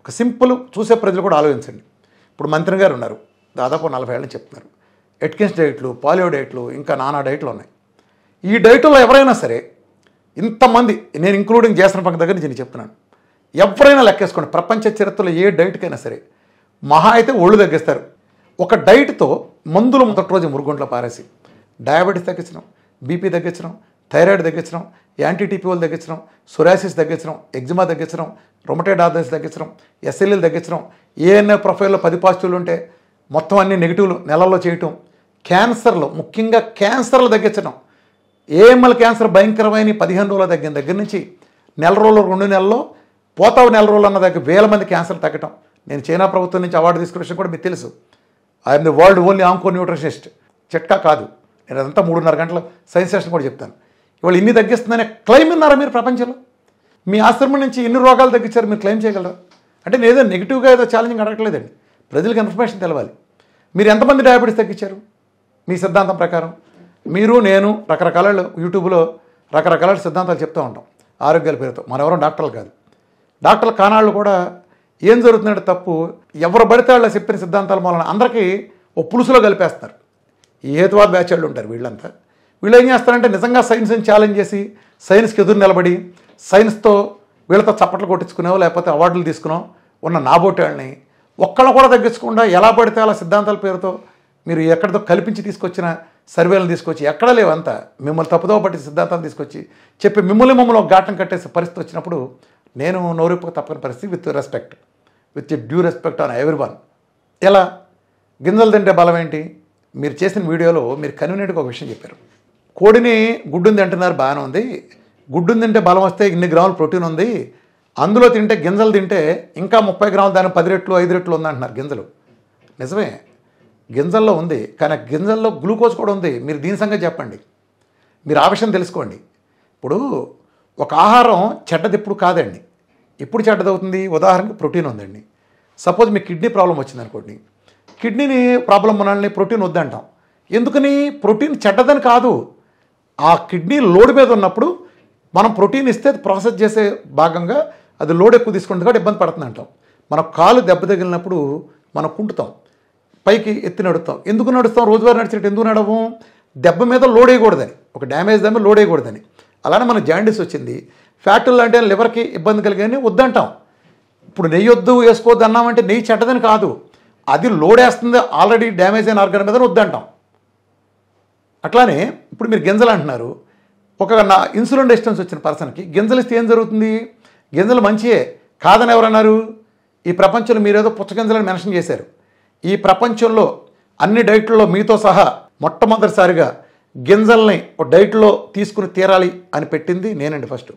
ఒక సింపుల్ చూసే ప్రజలు కూడా ఆలోచించండి ఇప్పుడు మంత్రి గారు ఉన్నారు దాదాపు నలభై ఏళ్ళని చెప్తున్నారు ఎట్కిన్స్ డైట్లు పాలియో డైట్లు ఇంకా నానా డైట్లు ఉన్నాయి ఈ డైట్లో ఎవరైనా సరే ఇంతమంది నేను ఇంక్లూడింగ్ చేసిన పక్క దగ్గర నేను చెప్తున్నాను ఎవరైనా లెక్కేసుకోండి ప్రపంచ చరిత్రలో ఏ డైట్కైనా సరే మహా అయితే ఒళ్ళు తగ్గిస్తారు ఒక డైట్తో మందులు మొదటి రోజు మురుగుంట్ల పారేసి డయాబెటీస్ తగ్గించడం బీపీ తగ్గించడం థైరాయిడ్ తగ్గించడం యాంటీటీపీఓలు తగ్గించడం సొరాసిస్ తగ్గించడం ఎగ్జిమా తగ్గించడం రొమటైడ్ ఆర్థైస్ తగ్గించడం ఎస్ఎల్ఎల్ తగ్గించడం ఏఎన్ఏ ప్రొఫైల్లో పది పాజిటివ్లు ఉంటే మొత్తం అన్ని నెగిటివ్లు నెలల్లో చేయటం క్యాన్సర్లు ముఖ్యంగా క్యాన్సర్లు తగ్గించడం ఏఎంఎల్ క్యాన్సర్ భయంకరమైన పదిహేను రోజులు తగ్గిన దగ్గర నుంచి నెల రోజులు రెండు నెలల్లో పోతావు నెల రోజులు అన్న దగ్గర వేల మంది క్యాన్సర్ తగ్గటం నేను చైనా ప్రభుత్వం నుంచి అవార్డు తీసుకున్న విషయం కూడా మీకు తెలుసు I'm the world only onco nutritionist చెట్కా కాదు నేను అదంతా మూడున్నర గంటలు సైన్స్ సెషన్ కూడా చెప్తాను ఇవాళ ఇన్ని తగ్గిస్తుందనే క్లెయిమ్ ఉన్నారా మీరు ప్రపంచంలో మీ ఆశ్రమం నుంచి ఎన్ని రోగాలు తగ్గించారు మీరు క్లెయిమ్ చేయగలరా అంటే నేను ఏదో నెగిటివ్గా ఏదో ఛాలెంజింగ్ అడగట్లేదండి ప్రజలకు ఇన్ఫర్మేషన్ తెలవాలి మీరు ఎంతమంది డయాబెటీస్ తగ్గించారు మీ సిద్ధాంతం ప్రకారం మీరు నేను రకరకాల యూట్యూబ్లో రకరకాల సిద్ధాంతాలు చెప్తూ ఉంటాం ఆరోగ్యాల పేరుతో మనెవరం డాక్టర్లు కాదు డాక్టర్లు కానాళ్ళు కూడా ఏం జరుగుతున్నాడు తప్పు ఎవరు పడితే వాళ్ళు చెప్పిన సిద్ధాంతాల మూలన అందరికీ ఓ పులుసులో కలిపేస్తారు ఈ హేతువాద బ్యాచ్ ఉంటారు వీళ్ళంతా వీళ్ళు ఏం చేస్తారంటే నిజంగా సైన్స్ని ఛాలెంజ్ చేసి సైన్స్కి ఎదురు నిలబడి సైన్స్తో వీళ్ళతో చప్పట్లు కొట్టించుకునేవో లేకపోతే అవార్డులు తీసుకున్నాం ఉన్న నాబోటి వాళ్ళని ఒక్కళ్ళు కూడా తగ్గించకుండా ఎలా పడితే అలా సిద్ధాంతాల పేరుతో మీరు ఎక్కడితో కల్పించి తీసుకొచ్చిన సర్వేలను తీసుకొచ్చి లేవు లేవంతా మిమ్మల్ని తప్పుదో పట్టి సిద్ధాంతాలు తీసుకొచ్చి చెప్పి మిమ్మల్ని మమ్మల్ని ఒక ఘాటం కట్టేసి పరిస్థితి వచ్చినప్పుడు నేను నోరెప్పుకు తప్పని పరిస్థితి with respect with due respect on every one ఎలా గింజలు తింటే బలం ఏంటి మీరు చేసిన వీడియోలో మీరు కన్వీనియంట్గా ఒక విషయం చెప్పారు కోడిని గుడ్డుంది అంటున్నారు బాగానే ఉంది గుడ్డు తింటే బలం వస్తే ఇన్ని గ్రాములు ప్రోటీన్ ఉంది అందులో తింటే గింజలు తింటే ఇంకా ముప్పై గ్రాములు దాని పది రెట్లు ఐదు రెట్లు ఉంది అంటున్నారు గింజలు నిజమే గింజల్లో ఉంది కానీ గింజల్లో గ్లూకోజ్ కూడా ఉంది మీరు దీని సంగతి చెప్పండి మీరు ఆ విషయం తెలుసుకోండి ఇప్పుడు ఒక ఆహారం చెడ్డది ఎప్పుడు కాదండి ఎప్పుడు చెడ్డదవుతుంది ఉదాహరణకు ప్రోటీన్ ఉందండి సపోజ్ మీకు కిడ్నీ ప్రాబ్లం వచ్చింది అనుకోండి కిడ్నీని ప్రాబ్లం మనల్ని ప్రోటీన్ వద్దంటాం ఎందుకని ప్రోటీన్ చెడ్డదని కాదు ఆ కిడ్నీ లోడ్ మీద ఉన్నప్పుడు మనం ప్రోటీన్ ఇస్తే ప్రాసెస్ చేసే భాగంగా అది లోడ్ ఎక్కువ తీసుకుంటుంది కాబట్టి ఇబ్బంది పడుతుంది అంటాం మన కాలు దెబ్బ తగిలినప్పుడు మనం కుంటుతాం పైకి ఎత్తి నడుస్తాం ఎందుకు నడుస్తాం రోజువారీ నడిచినట్టు ఎందుకు నడవం దెబ్బ మీద లోడ్ వేయకూడదని ఒక డ్యామేజ్ దెబ్బ లోడ్ వేయకూడదని అలానే మన జాండీస్ వచ్చింది ఫ్యాట్లు లాంటివి లివర్కి ఇబ్బంది కలిగని వద్దంటాం ఇప్పుడు నెయ్యి వద్దు వేసుకోవద్దు అన్నామంటే నెయ్యి చెడ్డదని కాదు అది లోడేస్తుంది ఆల్రెడీ డ్యామేజ్ అయిన ఆర్గన్ మీద వద్దంటాం అట్లానే ఇప్పుడు మీరు గింజలు అంటున్నారు ఒక నా ఇన్సులిన్ రెసిస్టెన్స్ వచ్చిన పర్సన్కి గింజలు ఇస్తే ఏం జరుగుతుంది గింజలు మంచియే కాదని ఎవరన్నారు ఈ ప్రపంచంలో మీరేదో పుచ్చగింజలను మెన్షన్ చేశారు ఈ ప్రపంచంలో అన్ని డైట్లలో మీతో సహా మొట్టమొదటిసారిగా గింజల్ని డైట్లో తీసుకుని తీరాలి అని పెట్టింది నేనండి ఫస్ట్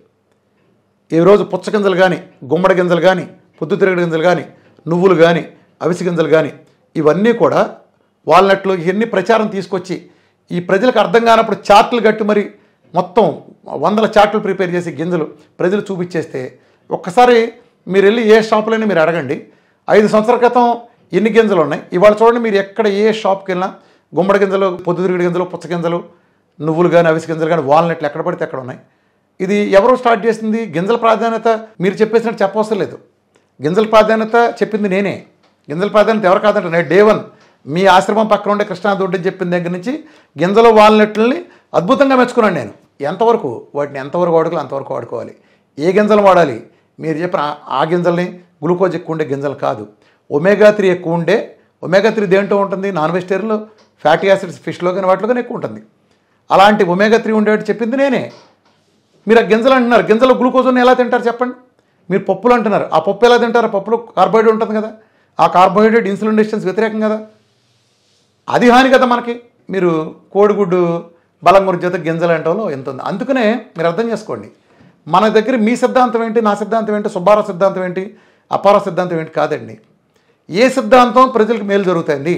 ఈరోజు పుచ్చగింజలు కానీ గుమ్మడి గింజలు కానీ పొద్దుతిరగడి గింజలు కానీ నువ్వులు కానీ అవిసి గింజలు కానీ ఇవన్నీ కూడా వాల్నట్లు ఇవన్నీ ప్రచారం తీసుకొచ్చి ఈ ప్రజలకు అర్థం కానప్పుడు చార్ట్లు కట్టి మరి మొత్తం వందల చార్ట్లు ప్రిపేర్ చేసి గింజలు ప్రజలు చూపించేస్తే ఒక్కసారి మీరు వెళ్ళి ఏ షాపులైనా మీరు అడగండి ఐదు సంవత్సరాల క్రితం ఎన్ని గింజలు ఉన్నాయి ఇవాళ చూడండి మీరు ఎక్కడ ఏ షాప్కి వెళ్ళినా గుమ్మడి గింజలు పొద్దుతిరుగుడి గింజలు పుచ్చ గింజలు నువ్వులు కానీ అవిసి గింజలు కానీ వాల్నట్లు ఎక్కడ పడితే ఎక్కడ ఉన్నాయి ఇది ఎవరో స్టార్ట్ చేసింది గింజల ప్రాధాన్యత మీరు చెప్పేసినట్టు చెప్పవసరం లేదు గింజల ప్రాధాన్యత చెప్పింది నేనే గింజల ప్రాధాన్యత ఎవరు కాదంటే నేను డే వన్ మీ ఆశ్రమం పక్కన ఉండే కృష్ణాదొడ్డి అని చెప్పిన దగ్గర నుంచి గింజలు వాలినట్లని అద్భుతంగా మెచ్చుకున్నాను నేను ఎంతవరకు వాటిని ఎంతవరకు వాడుకోవాలి అంతవరకు వాడుకోవాలి ఏ గింజలు వాడాలి మీరు చెప్పిన ఆ గింజల్ని గ్లూకోజ్ ఎక్కువ ఉండే గింజలు కాదు ఒమేగా త్రీ ఎక్కువ ఉండే ఒమేగా త్రీ దేంట్లో ఉంటుంది నాన్ వెజిటేరియన్లో ఫ్యాటీ యాసిడ్స్ ఫిష్లో కానీ వాటిలో కానీ ఎక్కువ ఉంటుంది అలాంటి ఒమేగా త్రీ ఉండేవాటి చెప్పింది నేనే మీరు ఆ గింజలు అంటున్నారు గింజలు గ్లూకోజ్ని ఎలా తింటారు చెప్పండి మీరు పప్పులు అంటున్నారు ఆ పప్పు ఎలా తింటారు పప్పులో కార్బోహైడ్రేట్ ఉంటుంది కదా ఆ కార్బోహైడ్రేట్ ఇన్సులిన్ రెసిస్టెన్స్ వ్యతిరేకం కదా అది హాని కదా మనకి మీరు కోడిగుడ్డు బలం గురించి చేత గింజలు అంటే ఎంత ఉంది అందుకనే మీరు అర్థం చేసుకోండి మన దగ్గర మీ సిద్ధాంతం ఏంటి నా సిద్ధాంతం ఏంటి సుబ్బార సిద్ధాంతం ఏంటి అపార సిద్ధాంతం ఏంటి కాదండి ఏ సిద్ధాంతం ప్రజలకు మేలు జరుగుతుంది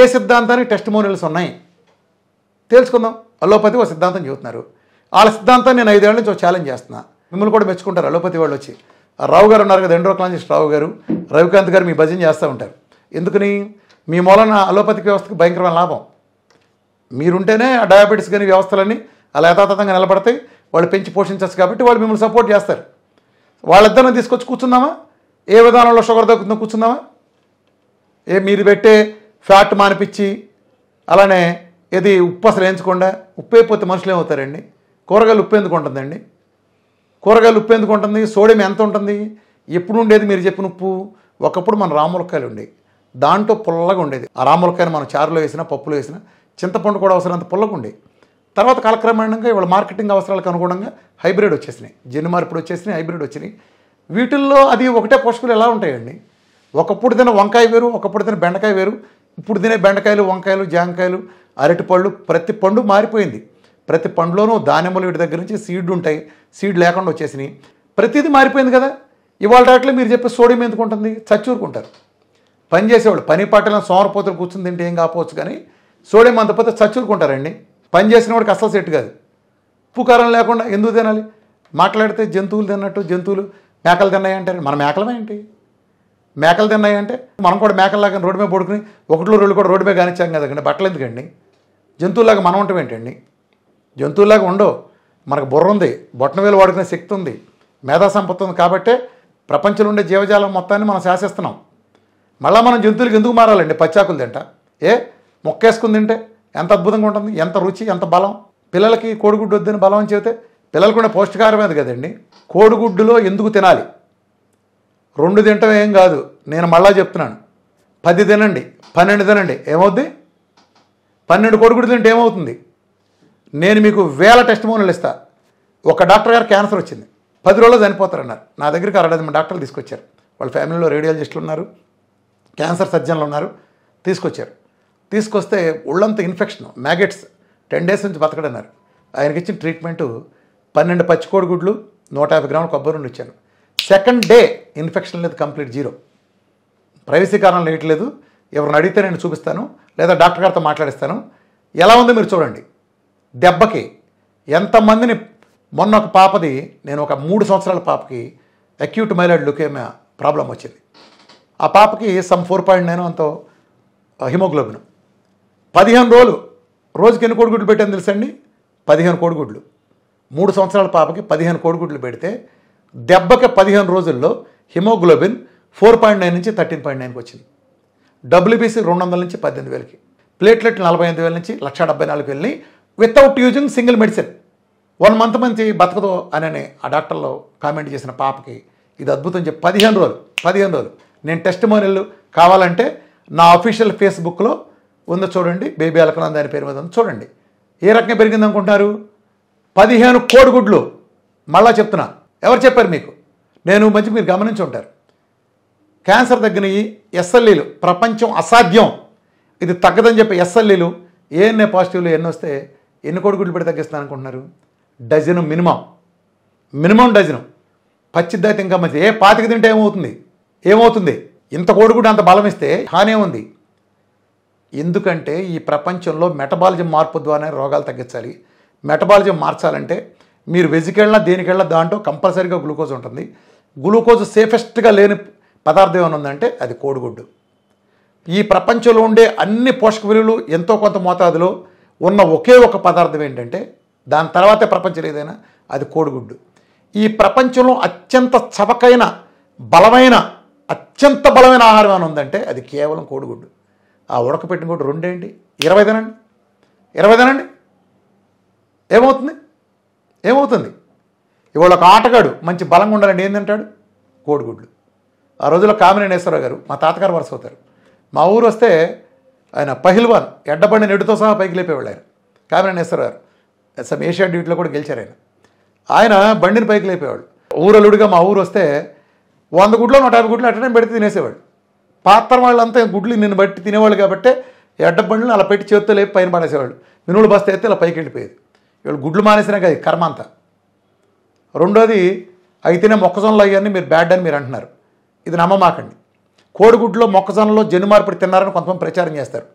ఏ సిద్ధాంతానికి టెస్ట్ మోనల్స్ ఉన్నాయి తెలుసుకుందాం అలోపతి ఒక సిద్ధాంతం చెబుతున్నారు వాళ్ళ సిద్ధాంతం నేను ఐదేళ్ళ నుంచి ఒక ఛాలెంజ్ చేస్తున్నా మిమ్మల్ని కూడా మెచ్చుకుంటారు అలోపతి వాళ్ళు వచ్చి రావు గారు ఉన్నారు కదా క్లాంజిస్ రావు గారు రవికాంత్ గారు మీ భజన చేస్తూ ఉంటారు ఎందుకని మీ మూలన అలోపతి వ్యవస్థకు భయంకరమైన లాభం మీరుంటేనే ఆ డయాబెటీస్ కానీ వ్యవస్థలన్నీ అలా యథాతథంగా నిలబడతాయి వాళ్ళు పెంచి పోషించచ్చు కాబట్టి వాళ్ళు మిమ్మల్ని సపోర్ట్ చేస్తారు వాళ్ళిద్దరిని తీసుకొచ్చి కూర్చుందామా ఏ విధానంలో షుగర్ దొరుకుతుందో కూర్చుందామా ఏ మీరు పెట్టే ఫ్యాట్ మానిపించి అలానే ఏది ఉప్పు అసలు వేయించకుండా ఉప్పు అయిపోతే మనుషులు ఏమవుతారండి కూరగాయలు ఉప్పు ఎందుకు ఉంటుందండి కూరగాయలు ఉప్పు ఎందుకు ఉంటుంది సోడియం ఎంత ఉంటుంది ఎప్పుడు ఉండేది మీరు చెప్పిన ఉప్పు ఒకప్పుడు మన రాములకాయలు ఉండేవి దాంట్లో పుల్లగా ఉండేది ఆ రాములకాయను మనం చారులో వేసినా పప్పులో వేసినా చింతపండు కూడా అవసరం అంత పుల్లగా ఉండేవి తర్వాత కాలక్రమేణంగా ఇవాళ మార్కెటింగ్ అవసరాలకు అనుగుణంగా హైబ్రిడ్ వచ్చేసినాయి జెన్ను మార్పిడి వచ్చేసినాయి హైబ్రిడ్ వచ్చినాయి వీటిల్లో అది ఒకటే పోషకులు ఎలా ఉంటాయండి ఒకప్పుడు తిన వంకాయ వేరు ఒకప్పుడు తిన బెండకాయ వేరు ఇప్పుడు తినే బెండకాయలు వంకాయలు జాంకాయలు అరటిపళ్ళు ప్రతి పండు మారిపోయింది ప్రతి పండ్లోనూ దానిమ్మలు వీటి దగ్గర నుంచి సీడ్ ఉంటాయి సీడ్ లేకుండా వచ్చేసినాయి ప్రతిదీ మారిపోయింది కదా ఇవాళ రాట్లో మీరు చెప్పే సోడియం ఎందుకు ఉంటుంది చచ్చూరుకుంటారు పని చేసేవాళ్ళు పని పట్టలను సోమరపోతలు కూర్చుని తింటే ఏం కాపోవచ్చు కానీ సోడియం అంతపోతే చచ్చూరుకుంటారండి పని చేసిన వాడికి అస్సలు సెట్ కాదు పుకారం లేకుండా ఎందుకు తినాలి మాట్లాడితే జంతువులు తిన్నట్టు జంతువులు మేకలు తిన్నాయి మన మేకలమే ఏంటి మేకలు తిన్నాయి అంటే మనం కూడా మేకల్లాగా రోడ్డు మీద పడుకుని ఒకటిలో రెండు కూడా రోడ్డు మీద కానిచ్చాం కదండి బట్టలు ఎందుకండి జంతువులాగా మనం ఉంటాం ఏంటండి జంతువులాగా ఉండవు మనకు బుర్ర ఉంది బొట్టనవేలు వాడుకునే శక్తి ఉంది మేధా సంపత్తి ఉంది కాబట్టే ప్రపంచంలో ఉండే జీవజాలం మొత్తాన్ని మనం శాసిస్తున్నాం మళ్ళీ మనం జంతువులకు ఎందుకు మారాలండి పచ్చాకులు తింట ఏ మొక్కేసుకుని తింటే ఎంత అద్భుతంగా ఉంటుంది ఎంత రుచి ఎంత బలం పిల్లలకి కోడిగుడ్డు వద్దని బలం అని చెబితే పిల్లలకు ఉండే పౌష్టికారమైనది కదండి కోడిగుడ్డులో ఎందుకు తినాలి రెండు తింటం ఏం కాదు నేను మళ్ళా చెప్తున్నాను పది తినండి పన్నెండు తినండి ఏమవుద్ది పన్నెండు కోడిగుడ్డు తింటే ఏమవుతుంది నేను మీకు వేల టెస్ట్ మోనలు ఇస్తా ఒక డాక్టర్ గారు క్యాన్సర్ వచ్చింది పది రోజులు చనిపోతారన్నారు నా దగ్గరికి అరడది మంది డాక్టర్లు తీసుకొచ్చారు వాళ్ళ ఫ్యామిలీలో రేడియాలజిస్టులు ఉన్నారు క్యాన్సర్ సర్జన్లు ఉన్నారు తీసుకొచ్చారు తీసుకొస్తే ఒళ్ళంతా ఇన్ఫెక్షన్ మ్యాగెట్స్ టెన్ డేస్ నుంచి బతకడన్నారు ఆయనకి ఇచ్చిన ట్రీట్మెంటు పన్నెండు పచ్చికోడి గుడ్లు నూట యాభై గ్రాములు కొబ్బరి నుండి వచ్చాను సెకండ్ డే ఇన్ఫెక్షన్ లేదు కంప్లీట్ జీరో ప్రైవసీ కారణం లేట్లేదు ఎవరిని అడిగితే నేను చూపిస్తాను లేదా డాక్టర్ గారితో మాట్లాడిస్తాను ఎలా ఉందో మీరు చూడండి దెబ్బకి ఎంతమందిని మొన్న ఒక పాపది నేను ఒక మూడు సంవత్సరాల పాపకి అక్యూట్ మైలాయిడ్ లుకేమియా ప్రాబ్లం వచ్చింది ఆ పాపకి సమ్ ఫోర్ పాయింట్ నైన్ అంత హిమోగ్లోబిన్ పదిహేను రోజులు రోజుకి ఎన్ని కోడిగుడ్లు పెట్టాను తెలుసండి పదిహేను కోడిగుడ్లు మూడు సంవత్సరాల పాపకి పదిహేను కోడిగుడ్లు పెడితే దెబ్బకి పదిహేను రోజుల్లో హిమోగ్లోబిన్ ఫోర్ పాయింట్ నైన్ నుంచి థర్టీన్ పాయింట్ నైన్కి వచ్చింది డబ్ల్యూబీసీ రెండు వందల నుంచి పద్దెనిమిది వేలకి ప్లేట్లెట్ నలభై ఐదు వేల నుంచి లక్ష డెబ్బై నాలుగు వెళ్ళి without using single medicine one month మంచి బతకదు అని ఆ డాక్టర్లో కామెంట్ చేసిన పాపకి ఇది అద్భుతం చెప్పి పదిహేను రోజులు పదిహేను రోజులు నేను టెస్ట్ మోనిల్ కావాలంటే నా అఫీషియల్ ఫేస్బుక్లో ఉందో చూడండి బేబీ అలకనంద అనే పేరు మీద ఉంది చూడండి ఏ రకంగా పెరిగింది అనుకుంటున్నారు పదిహేను కోడిగుడ్లు మళ్ళా చెప్తున్నా ఎవరు చెప్పారు మీకు నేను మంచి మీరు గమనించి ఉంటారు క్యాన్సర్ తగ్గిన ఎస్ఎల్ఈలు ప్రపంచం అసాధ్యం ఇది తగ్గదని చెప్పి ఎస్ఎల్ఈలు ఏఎన్ఏ పాజిటివ్లు ఎన్నొస్తే ఎన్ని కోటి గుడ్లు పెడితే తగ్గిస్తాను అనుకుంటున్నారు డజను మినిమం మినిమం డజను పచ్చిద్దాయితే ఇంకా మంచిది ఏ పాతిక తింటే ఏమవుతుంది ఏమవుతుంది ఇంత కోడిగుడ్డు అంత బలం ఇస్తే హానే ఉంది ఎందుకంటే ఈ ప్రపంచంలో మెటబాలిజం మార్పు ద్వారా రోగాలు తగ్గించాలి మెటబాలిజం మార్చాలంటే మీరు వెజికెళ్ళినా దేనికెళ్ళినా దాంట్లో కంపల్సరీగా గ్లూకోజ్ ఉంటుంది గ్లూకోజ్ సేఫెస్ట్గా లేని పదార్థం ఏమైనా ఉందంటే అది కోడిగుడ్డు ఈ ప్రపంచంలో ఉండే అన్ని పోషక విలువలు ఎంతో కొంత మోతాదులో ఉన్న ఒకే ఒక పదార్థం ఏంటంటే దాని తర్వాతే ప్రపంచం ఏదైనా అది కోడిగుడ్డు ఈ ప్రపంచంలో అత్యంత చవకైన బలమైన అత్యంత బలమైన ఆహారం ఏమైనా ఉందంటే అది కేవలం కోడిగుడ్డు ఆ ఉడకపెట్టిన కూడా రెండేంటి ఇరవై తినండి ఇరవై తినండి ఏమవుతుంది ఏమవుతుంది ఇవాళ ఒక ఆటగాడు మంచి బలంగా ఉండాలండి ఏం తింటాడు కోడిగుడ్లు ఆ రోజుల్లో కామినేశ్వరరావు గారు మా తాతగారు వరుస అవుతారు మా ఊరు వస్తే ఆయన పహిల్వాన్ ఎడ్డబండి నెడుతో సహా పైకి లేపేవాళ్ళు ఆయన కామినేశ్వర గారు సమ్ ఏషియా డ్యూటీలో కూడా గెలిచారు ఆయన ఆయన బండిని పైకి లేపేవాడు ఊరలుడిగా మా ఊరు వస్తే వంద గుడ్లో నూట యాభై గుడ్లు అట్టనే పెడితే తినేసేవాడు పాత్ర వాళ్ళంతా గుడ్లు నిన్ను బట్టి తినేవాళ్ళు కాబట్టి ఎడ్డ బండ్లను అలా పెట్టి చేతితో లేపి పైన పడేసేవాళ్ళు మినువులు బస్తా అయితే ఇలా పైకి వెళ్ళిపోయేది వీళ్ళు గుడ్లు మానేసినా కాదు కర్మ అంతా రెండోది అయితేనే మొక్కజొన్నలు అయ్యాన్ని మీరు బ్యాడ్ అని మీరు అంటున్నారు ఇది నమ్మమాకండి కోడిగుడ్లో మొక్కజొన్నలో జన్ను మార్పిడి తిన్నారని కొంతమంది ప్రచారం చేస్తారు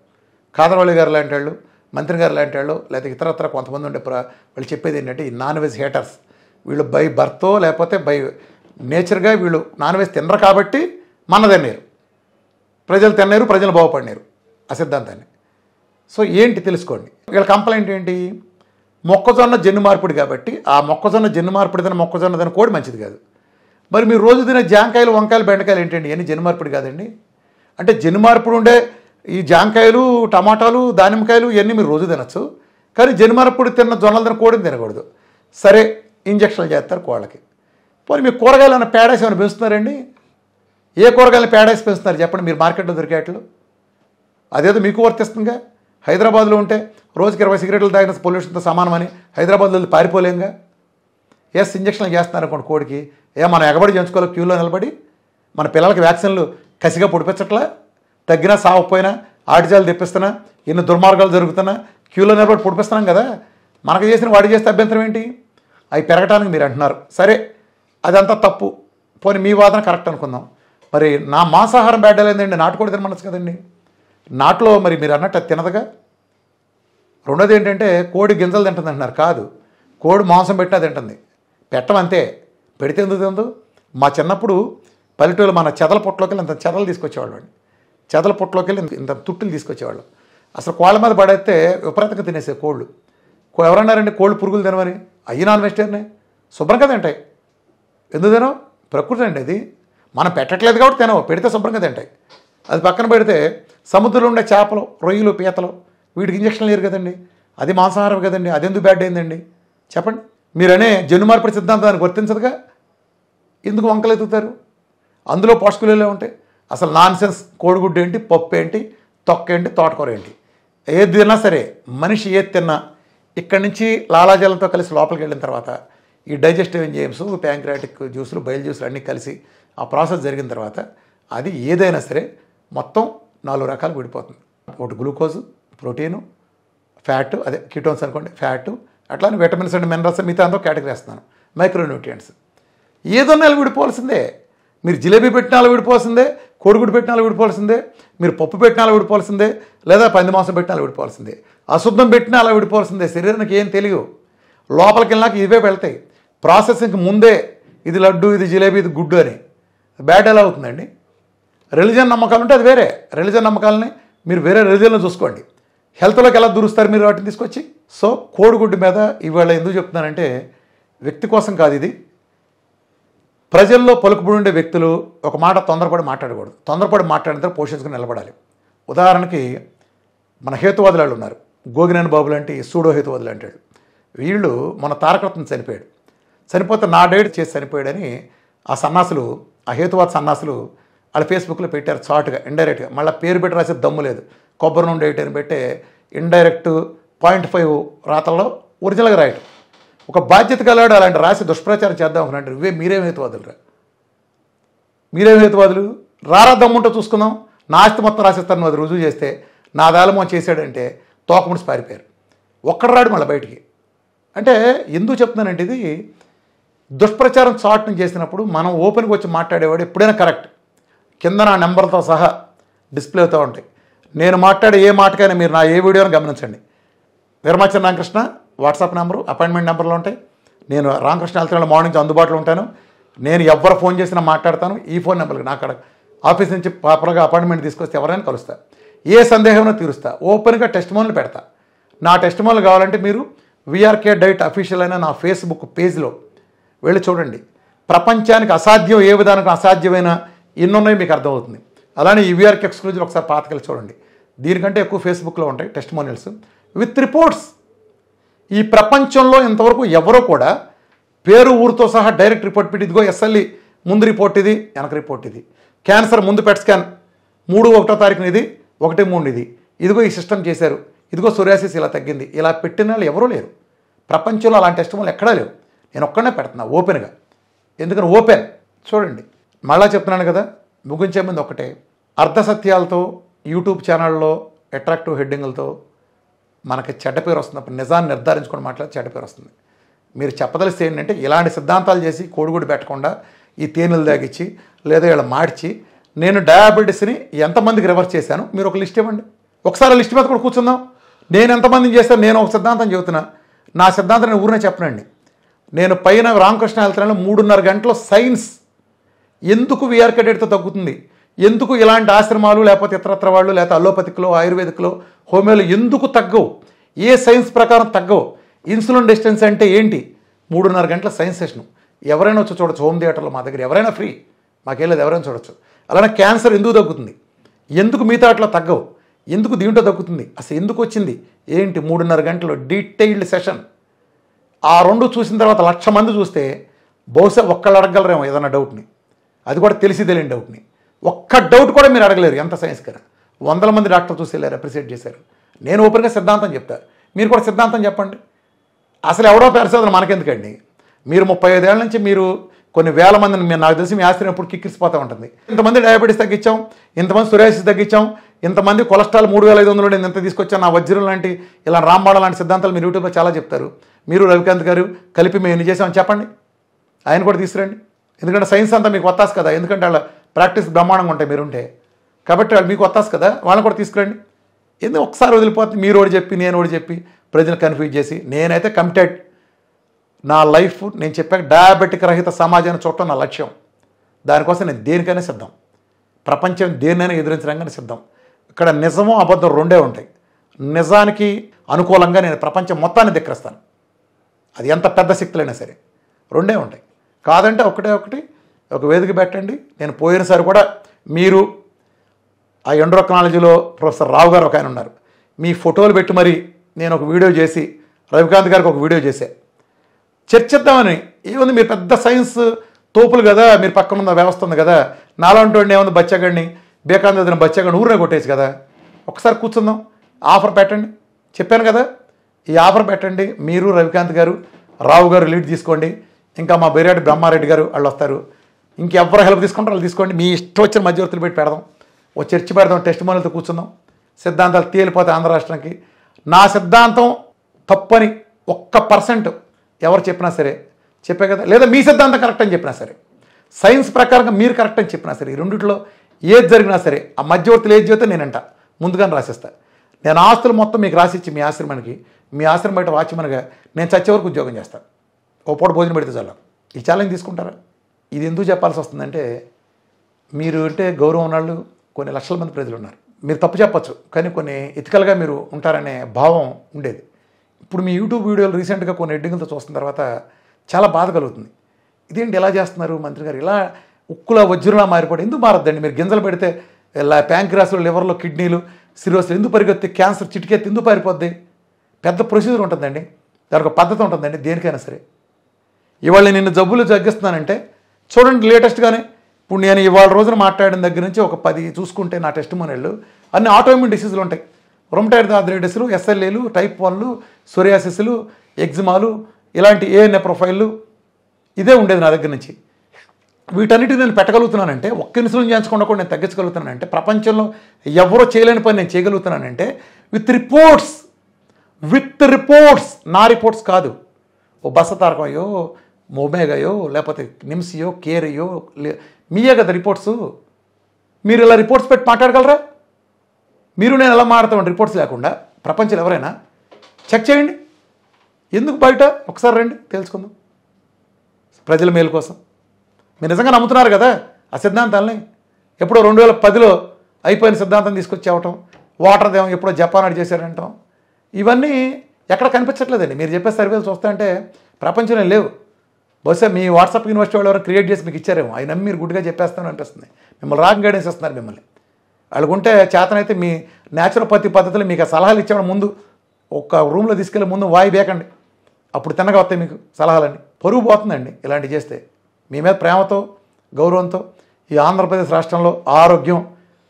కాదరవల్లి గారు లాంటి వాళ్ళు మంత్రి గారు లాంటి వాళ్ళు లేకపోతే ఇతరత్ర కొంతమంది ఉండే వాళ్ళు చెప్పేది ఏంటంటే ఈ నాన్ వెజ్ హేటర్స్ వీళ్ళు బై బర్తో లేకపోతే బై నేచర్గా వీళ్ళు నాన్ వెజ్ తినరు కాబట్టి మనదన్నారు ప్రజలు తిన్నారు ప్రజలు బాగుపడినారు ఆ సిద్ధాంతాన్ని సో ఏంటి తెలుసుకోండి వీళ్ళ కంప్లైంట్ ఏంటి మొక్కజొన్న జన్ను మార్పిడి కాబట్టి ఆ మొక్కజొన్న జన్ను మార్పిడి మొక్కజొన్నదని మొక్కజొన్న కోడి మంచిది కాదు మరి మీరు రోజు తినే జాంకాయలు వంకాయలు బెండకాయలు ఏంటండి ఇవన్నీ జనుమార్పిడి కాదండి అంటే జనుమార్పుడు ఉండే ఈ జాంకాయలు టమాటాలు దానిమ్మకాయలు ఇవన్నీ మీరు రోజు తినచ్చు కానీ జనుమార్పుడు తిన్న జొన్నలు తిన కోడిని తినకూడదు సరే ఇంజక్షన్లు చేస్తారు కోళ్ళకి పోనీ మీ కూరగాయలు అన్న పేడేసి ఏమైనా పెంచుతున్నారండి ఏ కూరగాయలు పేడేసి పెంచుతున్నారు చెప్పండి మీరు మార్కెట్లో దొరికేట్లు అదేదో మీకు వర్తిస్తుందిగా హైదరాబాద్లో ఉంటే రోజుకి ఇరవై సిగరెట్లు తాగిన పొల్యూషన్తో సమానమని హైదరాబాద్లో పారిపోలేంగా ఎస్ ఇంజక్షన్లు చేస్తున్నారు అనుకోండి కోడికి ఏ మనం ఎగబడి చేయించుకోవాలి క్యూలో నిలబడి మన పిల్లలకి వ్యాక్సిన్లు కసిగా పొడిపించట్లే తగ్గినా సాగకపోయినా ఆటిజాలు తెప్పిస్తున్నా ఎన్ని దుర్మార్గాలు జరుగుతున్నా క్యూలో నిలబడి పొడిపిస్తున్నాం కదా మనకు చేసిన వాడి చేస్తే అభ్యంతరం ఏంటి అవి పెరగటానికి మీరు అంటున్నారు సరే అదంతా తప్పు పోనీ మీ వాదన కరెక్ట్ అనుకుందాం మరి నా మాంసాహారం నాటు నాటుకోడి తినమనచ్చు కదండి నాటులో మరి మీరు అన్నట్టు అది తినదుగా రెండోది ఏంటంటే కోడి గింజలు తింటుంది అంటున్నారు కాదు కోడి మాంసం పెట్టినా తింటుంది పెట్టమంతే పెడితే ఎందుకు ఎందు మా చిన్నప్పుడు పల్లెటూరు మన చెదల పొట్టలోకి వెళ్ళి ఇంత చెదలు తీసుకొచ్చేవాళ్ళు చెదల పొట్టలోకి వెళ్ళి ఇంత తుట్టులు తీసుకొచ్చేవాళ్ళు అసలు కోళ్ళ మీద పడేస్తే విపరీతంగా తినేసే కోళ్ళు ఎవరన్నారండి కోళ్ళు పురుగులు తినమని అయ్యి నాన్ వెజిటేరియనే శుభ్రంగా తింటాయి ఎందుకు తినవు ప్రకృతి అండి అది మనం పెట్టట్లేదు కాబట్టి తినవు పెడితే శుభ్రంగా తింటాయి అది పక్కన పెడితే సముద్రంలో ఉండే చేపలు రొయ్యలు పీతలు వీటికి ఇంజక్షన్లు లేరు కదండి అది మాంసాహారం కదండి ఎందుకు బ్యాడ్ అయిందండి చెప్పండి మీరనే మార్పిడి సిద్ధాంతానికి వర్తించదుగా ఎందుకు వంకలు ఎదుగుతారు అందులో పోషకులు ఉంటాయి అసలు నాన్ సెన్స్ కోడిగుడ్డు ఏంటి పప్పు ఏంటి తొక్క ఏంటి తోటకూర ఏంటి ఏది తిన్నా సరే మనిషి ఏది తిన్నా ఇక్కడి నుంచి లాలాజలంతో కలిసి లోపలికి వెళ్ళిన తర్వాత ఈ డైజెస్టివ్ ఎంజైమ్స్ ప్యాంక్రాటిక్ జ్యూసులు బయలు జ్యూసులు అన్నీ కలిసి ఆ ప్రాసెస్ జరిగిన తర్వాత అది ఏదైనా సరే మొత్తం నాలుగు రకాలు విడిపోతుంది ఒకటి గ్లూకోజు ప్రోటీను ఫ్యాటు అదే కిటోన్స్ అనుకోండి ఫ్యాటు అట్లానే విటమిన్స్ అండ్ మినరల్స్ మిగతా అంతా కేటగిరీ వేస్తున్నాను మైక్రోన్యూట్రియంట్స్ ఏదన్నా విడిపోవాల్సిందే మీరు జిలేబీ పెట్టినాలు విడిపోవాల్సిందే కోడిగుడు పెట్టినాలు విడిపోవాల్సిందే మీరు పప్పు పెట్టినాలు విడిపోవాల్సిందే లేదా పంది మాంసం పెట్టినాలు విడిపోవాల్సిందే అశుద్ధం పెట్టినా అలా విడిపోవాల్సిందే శరీరానికి ఏం తెలియదు లోపలికి వెళ్ళినాక ఇవే వెళ్తాయి ప్రాసెసింగ్ ముందే ఇది లడ్డు ఇది జిలేబీ ఇది గుడ్డు అని బ్యాడ్ ఎలా అవుతుందండి రిలీజన్ నమ్మకాలు ఉంటే అది వేరే రిలీజన్ నమ్మకాలని మీరు వేరే రిలీజన్లో చూసుకోండి హెల్త్లోకి ఎలా దూరుస్తారు మీరు వాటిని తీసుకొచ్చి సో కోడిగుడ్డు మీద ఇవాళ ఎందుకు చెప్తున్నానంటే వ్యక్తి కోసం కాదు ఇది ప్రజల్లో పలుకుబడి ఉండే వ్యక్తులు ఒక మాట తొందరపడి మాట్లాడకూడదు తొందరపడి మాట్లాడిన పోషించుకుని నిలబడాలి ఉదాహరణకి మన హేతువాదులాళ్ళు ఉన్నారు గోగినేని బాబు లాంటి సూడో హేతువాదులు అంటాడు వీళ్ళు మన తారకరత్న చనిపోయాడు చనిపోతే నా డేట్ చేసి చనిపోయాడని ఆ సన్నాసులు ఆ హేతువాద సన్నాసులు వాళ్ళ ఫేస్బుక్లో పెట్టారు షార్ట్గా ఇండైరెక్ట్గా మళ్ళీ పేరు పెట్టి రాసే దమ్ము లేదు కొబ్బరి నుండి అని పెట్టే ఇండైరెక్ట్ పాయింట్ ఫైవ్ రాతల్లో ఒరిజినల్గా రాయటం ఒక బాధ్యత కలవాడు అలాంటి రాసి దుష్ప్రచారం చేద్దాం అంటారు ఇవే ఇవే మీరేం రా మీరేం హేతువాదులు రారా దమ్ముంటో చూసుకుందాం నాస్తి మొత్తం రాసిస్తాను అది రుజువు చేస్తే నా దాలమో చేశాడంటే తోకముడిసి పారిపోయారు ఒక్కడు రాడు మళ్ళీ బయటికి అంటే ఎందుకు చెప్తున్నానంటే ఇది దుష్ప్రచారం చాటును చేసినప్పుడు మనం ఓపెన్గా వచ్చి మాట్లాడేవాడు ఎప్పుడైనా కరెక్ట్ కింద నా నెంబర్తో సహా డిస్ప్లే అవుతూ ఉంటాయి నేను మాట్లాడే ఏ మాటకైనా మీరు నా ఏ వీడియోని గమనించండి నిర్మచన రామకృష్ణ వాట్సాప్ నెంబరు అపాయింట్మెంట్ నెంబర్లో ఉంటాయి నేను రామకృష్ణ వెళ్తున్నాడు మార్నింగ్ అందుబాటులో ఉంటాను నేను ఎవరు ఫోన్ చేసినా మాట్లాడతాను ఈ ఫోన్ నెంబర్కి నా అక్కడ ఆఫీస్ నుంచి పాపర్గా అపాయింట్మెంట్ తీసుకొస్తే ఎవరైనా కలుస్తా ఏ సందేహంలో తీరుస్తా ఓపెన్గా టెస్ట్ మోన్లు పెడతా నా టెస్ట్ మోన్లు కావాలంటే మీరు విఆర్కే డైట్ అఫీషియల్ అయిన నా ఫేస్బుక్ పేజ్లో వెళ్ళి చూడండి ప్రపంచానికి అసాధ్యం ఏ విధానికి అసాధ్యమైన ఎన్నున్నాయో మీకు అర్థమవుతుంది అలానే ఈ విఆర్కే ఎక్స్క్లూజివ్ ఒకసారి పాతకెళ్ళి చూడండి దీనికంటే ఎక్కువ ఫేస్బుక్లో ఉంటాయి టెస్ట్ మోనియల్స్ విత్ రిపోర్ట్స్ ఈ ప్రపంచంలో ఇంతవరకు ఎవరో కూడా పేరు ఊరితో సహా డైరెక్ట్ రిపోర్ట్ పెట్టి ఇదిగో ఎస్ఎల్ఈ ముందు రిపోర్ట్ ఇది వెనక రిపోర్ట్ ఇది క్యాన్సర్ ముందు పెట్ స్కాన్ మూడు ఒకటో తారీఖున ఇది ఒకటి మూడు ఇది ఇదిగో ఈ సిస్టమ్ చేశారు ఇదిగో సొరాసిస్ ఇలా తగ్గింది ఇలా పెట్టిన వాళ్ళు ఎవరూ లేరు ప్రపంచంలో అలాంటి ఇష్టములు ఎక్కడా లేవు నేను ఒక్కడనే పెడుతున్నా ఓపెన్గా ఎందుకని ఓపెన్ చూడండి మళ్ళా చెప్తున్నాను కదా ముగించే ముందు ఒకటే అర్ధసత్యాలతో యూట్యూబ్ ఛానల్లో అట్రాక్టివ్ హెడ్డింగ్లతో మనకి చెడ్డ పేరు వస్తున్నప్పుడు నిజాన్ని నిర్ధారించుకొని మాట్లాడి చెడ్డ పేరు వస్తుంది మీరు చెప్పదలిస్తే ఏంటంటే ఇలాంటి సిద్ధాంతాలు చేసి కోడిగుడి పెట్టకుండా ఈ తేనెలు తాగిచ్చి లేదా ఇలా మార్చి నేను డయాబెటీస్ని ఎంతమందికి రివర్స్ చేశాను మీరు ఒక లిస్ట్ ఇవ్వండి ఒకసారి లిస్ట్ మీద కూడా కూర్చుందాం నేను ఎంతమందిని చేస్తాను నేను ఒక సిద్ధాంతం చెబుతున్నా నా సిద్ధాంతం నేను ఊరినే చెప్పనండి నేను పైన రామకృష్ణ వెళ్తున్నాను మూడున్నర గంటలో సైన్స్ ఎందుకు విఆర్కే డేట్తో తగ్గుతుంది ఎందుకు ఇలాంటి ఆశ్రమాలు లేకపోతే ఇతరత్ర వాళ్ళు లేకపోతే అల్లోపతిక్లో ఆయుర్వేదిక్లో హోమియోలు ఎందుకు తగ్గవు ఏ సైన్స్ ప్రకారం తగ్గవు ఇన్సులిన్ డిస్టెన్స్ అంటే ఏంటి మూడున్నర గంటల సైన్స్ సెషన్ ఎవరైనా వచ్చి చూడొచ్చు హోమ్ థియేటర్లో మా దగ్గర ఎవరైనా ఫ్రీ మాకేం లేదు ఎవరైనా చూడొచ్చు అలానే క్యాన్సర్ ఎందుకు తగ్గుతుంది ఎందుకు మిగతా అట్లా తగ్గవు ఎందుకు దీంట్లో తగ్గుతుంది అసలు ఎందుకు వచ్చింది ఏంటి మూడున్నర గంటలు డీటెయిల్డ్ సెషన్ ఆ రెండు చూసిన తర్వాత లక్ష మంది చూస్తే బహుశా ఒక్కళ్ళు అడగలరేమో ఏదైనా డౌట్ని అది కూడా తెలిసి తెలియని డౌట్ని ఒక్క డౌట్ కూడా మీరు అడగలేరు ఎంత సైన్స్ సైన్స్కర్ వందల మంది డాక్టర్లు చూసి వెళ్ళారు అప్రిషియేట్ చేశారు నేను ఓపెన్గా సిద్ధాంతం చెప్తాను మీరు కూడా సిద్ధాంతం చెప్పండి అసలు ఎవడో పరిశోధన మనకెందుకండి మీరు ముప్పై ఏళ్ళ నుంచి మీరు కొన్ని వేల మందిని మీరు నాకు తెలిసి మీ ఆస్తిని ఎప్పుడు కిక్కిరిసిపోతూ ఉంటుంది ఇంతమంది డయాబెటీస్ తగ్గించాం ఇంతమంది సురేసిస్ తగ్గించాం ఇంతమంది కొలెస్ట్రాల్ మూడు వేల ఐదు వందలు నేను ఇంత తీసుకొచ్చాను నా వజ్రం లాంటి ఇలా రాంబాడ లాంటి సిద్ధాంతాలు మీరు యూట్యూబ్లో చాలా చెప్తారు మీరు రవికాంత్ గారు కలిపి మేము ఎన్ని చేసామని చెప్పండి ఆయన కూడా తీసుకురండి ఎందుకంటే సైన్స్ అంతా మీకు వత్తాసు కదా ఎందుకంటే వాళ్ళ ప్రాక్టీస్ బ్రహ్మాండంగా ఉంటాయి మీరుంటే కాబట్టి వాళ్ళు మీకు వస్తాస్ కదా వాళ్ళని కూడా తీసుకురండి ఎందుకు ఒకసారి వదిలిపోతుంది మీరు ఒకటి చెప్పి నేను ఒకటి చెప్పి ప్రజలు కన్ఫ్యూజ్ చేసి నేనైతే కమిటెడ్ నా లైఫ్ నేను చెప్పాక డయాబెటిక్ రహిత సమాజాన్ని చూడటం నా లక్ష్యం దానికోసం నేను దేనికైనా సిద్ధం ప్రపంచం దేనికైనా ఎదిరించడానికి సిద్ధం ఇక్కడ నిజము అబద్ధం రెండే ఉంటాయి నిజానికి అనుకూలంగా నేను ప్రపంచం మొత్తాన్ని దిక్కరిస్తాను అది ఎంత పెద్ద శక్తులైనా సరే రెండే ఉంటాయి కాదంటే ఒకటే ఒకటి ఒక వేదిక పెట్టండి నేను పోయినసారి కూడా మీరు ఆ ఎండ్రోక్నాలజీలో ప్రొఫెసర్ రావు గారు ఒక ఆయన ఉన్నారు మీ ఫోటోలు పెట్టి మరి నేను ఒక వీడియో చేసి రవికాంత్ గారికి ఒక వీడియో చేసే చర్చిద్దామని ఏముంది మీరు పెద్ద సైన్స్ తోపులు కదా మీరు పక్కన ఉన్న వ్యవస్థ ఉంది కదా నాలాంటి వాడిని ఏముంది బచ్చగాడిని బేకాంత్ దగ్గర బచ్చగాడిని ఊరినే కొట్టేసి కదా ఒకసారి కూర్చుందాం ఆఫర్ పెట్టండి చెప్పాను కదా ఈ ఆఫర్ పెట్టండి మీరు రవికాంత్ గారు రావు గారు లీడ్ తీసుకోండి ఇంకా మా బైరాటి బ్రహ్మారెడ్డి గారు వాళ్ళు వస్తారు ఇంకెవరు హెల్ప్ తీసుకుంటారు వాళ్ళు తీసుకోండి మీ ఇష్టం వచ్చిన మధ్యవర్తులు పెట్టి పెడదాం ఓ చర్చి పెడదాం టెస్ట్ మనలతో కూర్చుందాం సిద్ధాంతాలు తేలిపోతాయి ఆంధ్ర రాష్ట్రానికి నా సిద్ధాంతం తప్పని ఒక్క పర్సెంట్ ఎవరు చెప్పినా సరే చెప్పే కదా లేదా మీ సిద్ధాంతం కరెక్ట్ అని చెప్పినా సరే సైన్స్ ప్రకారం మీరు కరెక్ట్ అని చెప్పినా సరే ఈ రెండిట్లో ఏది జరిగినా సరే ఆ మధ్యవర్తులు ఏది చెబితే నేనంట ముందుగానే రాసిస్తా నేను ఆస్తులు మొత్తం మీకు రాసిచ్చి మీ ఆశ్రమానికి మీ ఆశ్రమం బయట వాచ్మన్గా నేను చచ్చే వరకు ఉద్యోగం చేస్తాను ఓ పూట భోజనం పెడితే చాలా ఈ ఛాలెంజ్ తీసుకుంటారా ఇది ఎందుకు చెప్పాల్సి వస్తుందంటే మీరు అంటే గౌరవం ఉన్నాళ్ళు కొన్ని లక్షల మంది ప్రజలు ఉన్నారు మీరు తప్పు చెప్పచ్చు కానీ కొన్ని ఎథికల్గా మీరు ఉంటారనే భావం ఉండేది ఇప్పుడు మీ యూట్యూబ్ వీడియోలు రీసెంట్గా కొన్ని ఎడ్డింగ్తో చూస్తున్న తర్వాత చాలా బాధ కలుగుతుంది ఇదేంటి ఎలా చేస్తున్నారు మంత్రి గారు ఇలా ఉక్కుల వజ్రులా మారిపోయి ఎందుకు మారద్దండి మీరు గింజలు పెడితే ఇలా ప్యాంక్రాసులు లివర్లో కిడ్నీలు సిరోస్ ఎందుకు పరిగెత్తి క్యాన్సర్ చిటికెత్తి ఎందుకు పారిపోద్ది పెద్ద ప్రొసీజర్ ఉంటుందండి దానికి ఒక పద్ధతి ఉంటుందండి దేనికైనా సరే ఇవాళ నేను జబ్బులు తగ్గిస్తున్నానంటే చూడండి లేటెస్ట్గానే ఇప్పుడు నేను ఇవాళ రోజున మాట్లాడిన దగ్గర నుంచి ఒక పది చూసుకుంటే నా టెస్ట్ మనీళ్ళు అన్ని ఆటోమిన్ డిసీజులు ఉంటాయి రొమటైడ్ ఆథరైటిస్లు ఎస్ఎల్ఏలు టైప్ వన్లు సోరియాసిస్లు ఎగ్జిమాలు ఇలాంటి ఏఎన్ఏ ప్రొఫైల్లు ఇదే ఉండేది నా దగ్గర నుంచి వీటన్నిటిని నేను పెట్టగలుగుతున్నానంటే ఒక్క నిమిషం చేయించకుండా కూడా నేను తగ్గించగలుగుతున్నానంటే ప్రపంచంలో ఎవరో చేయలేని పని నేను చేయగలుగుతున్నానంటే విత్ రిపోర్ట్స్ విత్ రిపోర్ట్స్ నా రిపోర్ట్స్ కాదు ఓ బస్స తారకం అయ్యో మొబేగాయో లేకపోతే నిమ్సియో కేరియో మీయే కదా రిపోర్ట్స్ మీరు ఇలా రిపోర్ట్స్ పెట్టి మాట్లాడగలరా మీరు నేను ఎలా మాట్లాడతామండి రిపోర్ట్స్ లేకుండా ప్రపంచం ఎవరైనా చెక్ చేయండి ఎందుకు బయట ఒకసారి రండి తెలుసుకుందాం ప్రజల మేలు కోసం మీరు నిజంగా నమ్ముతున్నారు కదా ఆ సిద్ధాంతాలని ఎప్పుడో రెండు వేల పదిలో అయిపోయిన సిద్ధాంతం తీసుకొచ్చి అవటం వాటర్ దేవం ఎప్పుడో జపాన్ అడి చేశారంటాం ఇవన్నీ ఎక్కడ కనిపించట్లేదండి మీరు చెప్పే సర్వేలు చూస్తుంటే ప్రపంచంలో లేవు బహుశా మీ వాట్సాప్ యూనివర్సిటీ వాళ్ళు ఎవరో క్రియేట్ చేసి మీకు ఇచ్చారేమో ఆయన నమ్మి మీరు గుడ్గా చెప్పేస్తాను అనిపిస్తుంది మిమ్మల్ని రాంగ్ గైడెన్స్ ఇస్తున్నారు మిమ్మల్ని ఉంటే చేతనైతే మీ న్యాచురోపతి పద్ధతులు మీకు సలహాలు ఇచ్చేవాడు ముందు ఒక రూమ్లో తీసుకెళ్ళి ముందు వాయి బేకండి అప్పుడు తిన్నగా వస్తాయి మీకు సలహాలన్నీ పరుగు పోతుందండి ఇలాంటివి చేస్తే మీ మీద ప్రేమతో గౌరవంతో ఈ ఆంధ్రప్రదేశ్ రాష్ట్రంలో ఆరోగ్యం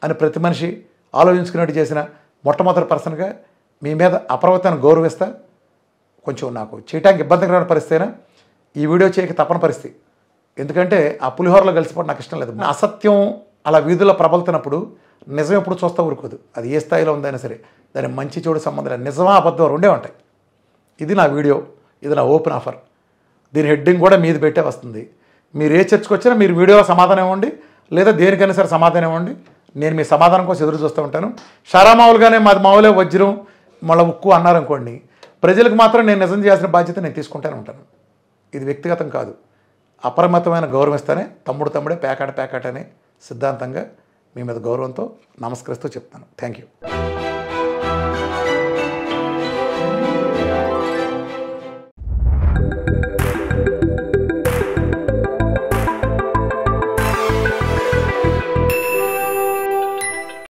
అని ప్రతి మనిషి ఆలోచించుకున్నట్టు చేసిన మొట్టమొదటి పర్సన్గా మీ మీద అప్రవర్తన గౌరవిస్తా కొంచెం నాకు చేయటానికి ఇబ్బందికరమైన పరిస్థితి అయినా ఈ వీడియో చేయక తప్పని పరిస్థితి ఎందుకంటే ఆ పులిహోరలో కలిసిపోవడం నాకు ఇష్టం లేదు అసత్యం అలా వీధుల్లో ప్రబలుతున్నప్పుడు నిజం ఎప్పుడు చూస్తా ఊరుకోదు అది ఏ స్థాయిలో ఉందైనా సరే దాని మంచి చెడు సంబంధం నిజమా అబద్ధం రెండే ఉంటాయి ఇది నా వీడియో ఇది నా ఓపెన్ ఆఫర్ దీని హెడ్డింగ్ కూడా మీది పెట్టే వస్తుంది మీరు ఏ చర్చకొచ్చినా మీరు వీడియోలో సమాధానం ఇవ్వండి లేదా దేనికైనా సరే సమాధానం ఇవ్వండి నేను మీ సమాధానం కోసం ఎదురు చూస్తూ ఉంటాను షారామావులుగానే మాది మామూలే వజ్రం మళ్ళీ ఉక్కు అన్నారనుకోండి ప్రజలకు మాత్రం నేను నిజం చేయాల్సిన బాధ్యత నేను తీసుకుంటానే ఉంటాను ఇది వ్యక్తిగతం కాదు అప్రమత్తమైన గౌరవిస్తేనే తమ్ముడు తమ్ముడే ప్యాకాట పేకాట అనే సిద్ధాంతంగా మీ మీద గౌరవంతో నమస్కరిస్తూ చెప్తాను థ్యాంక్ యూ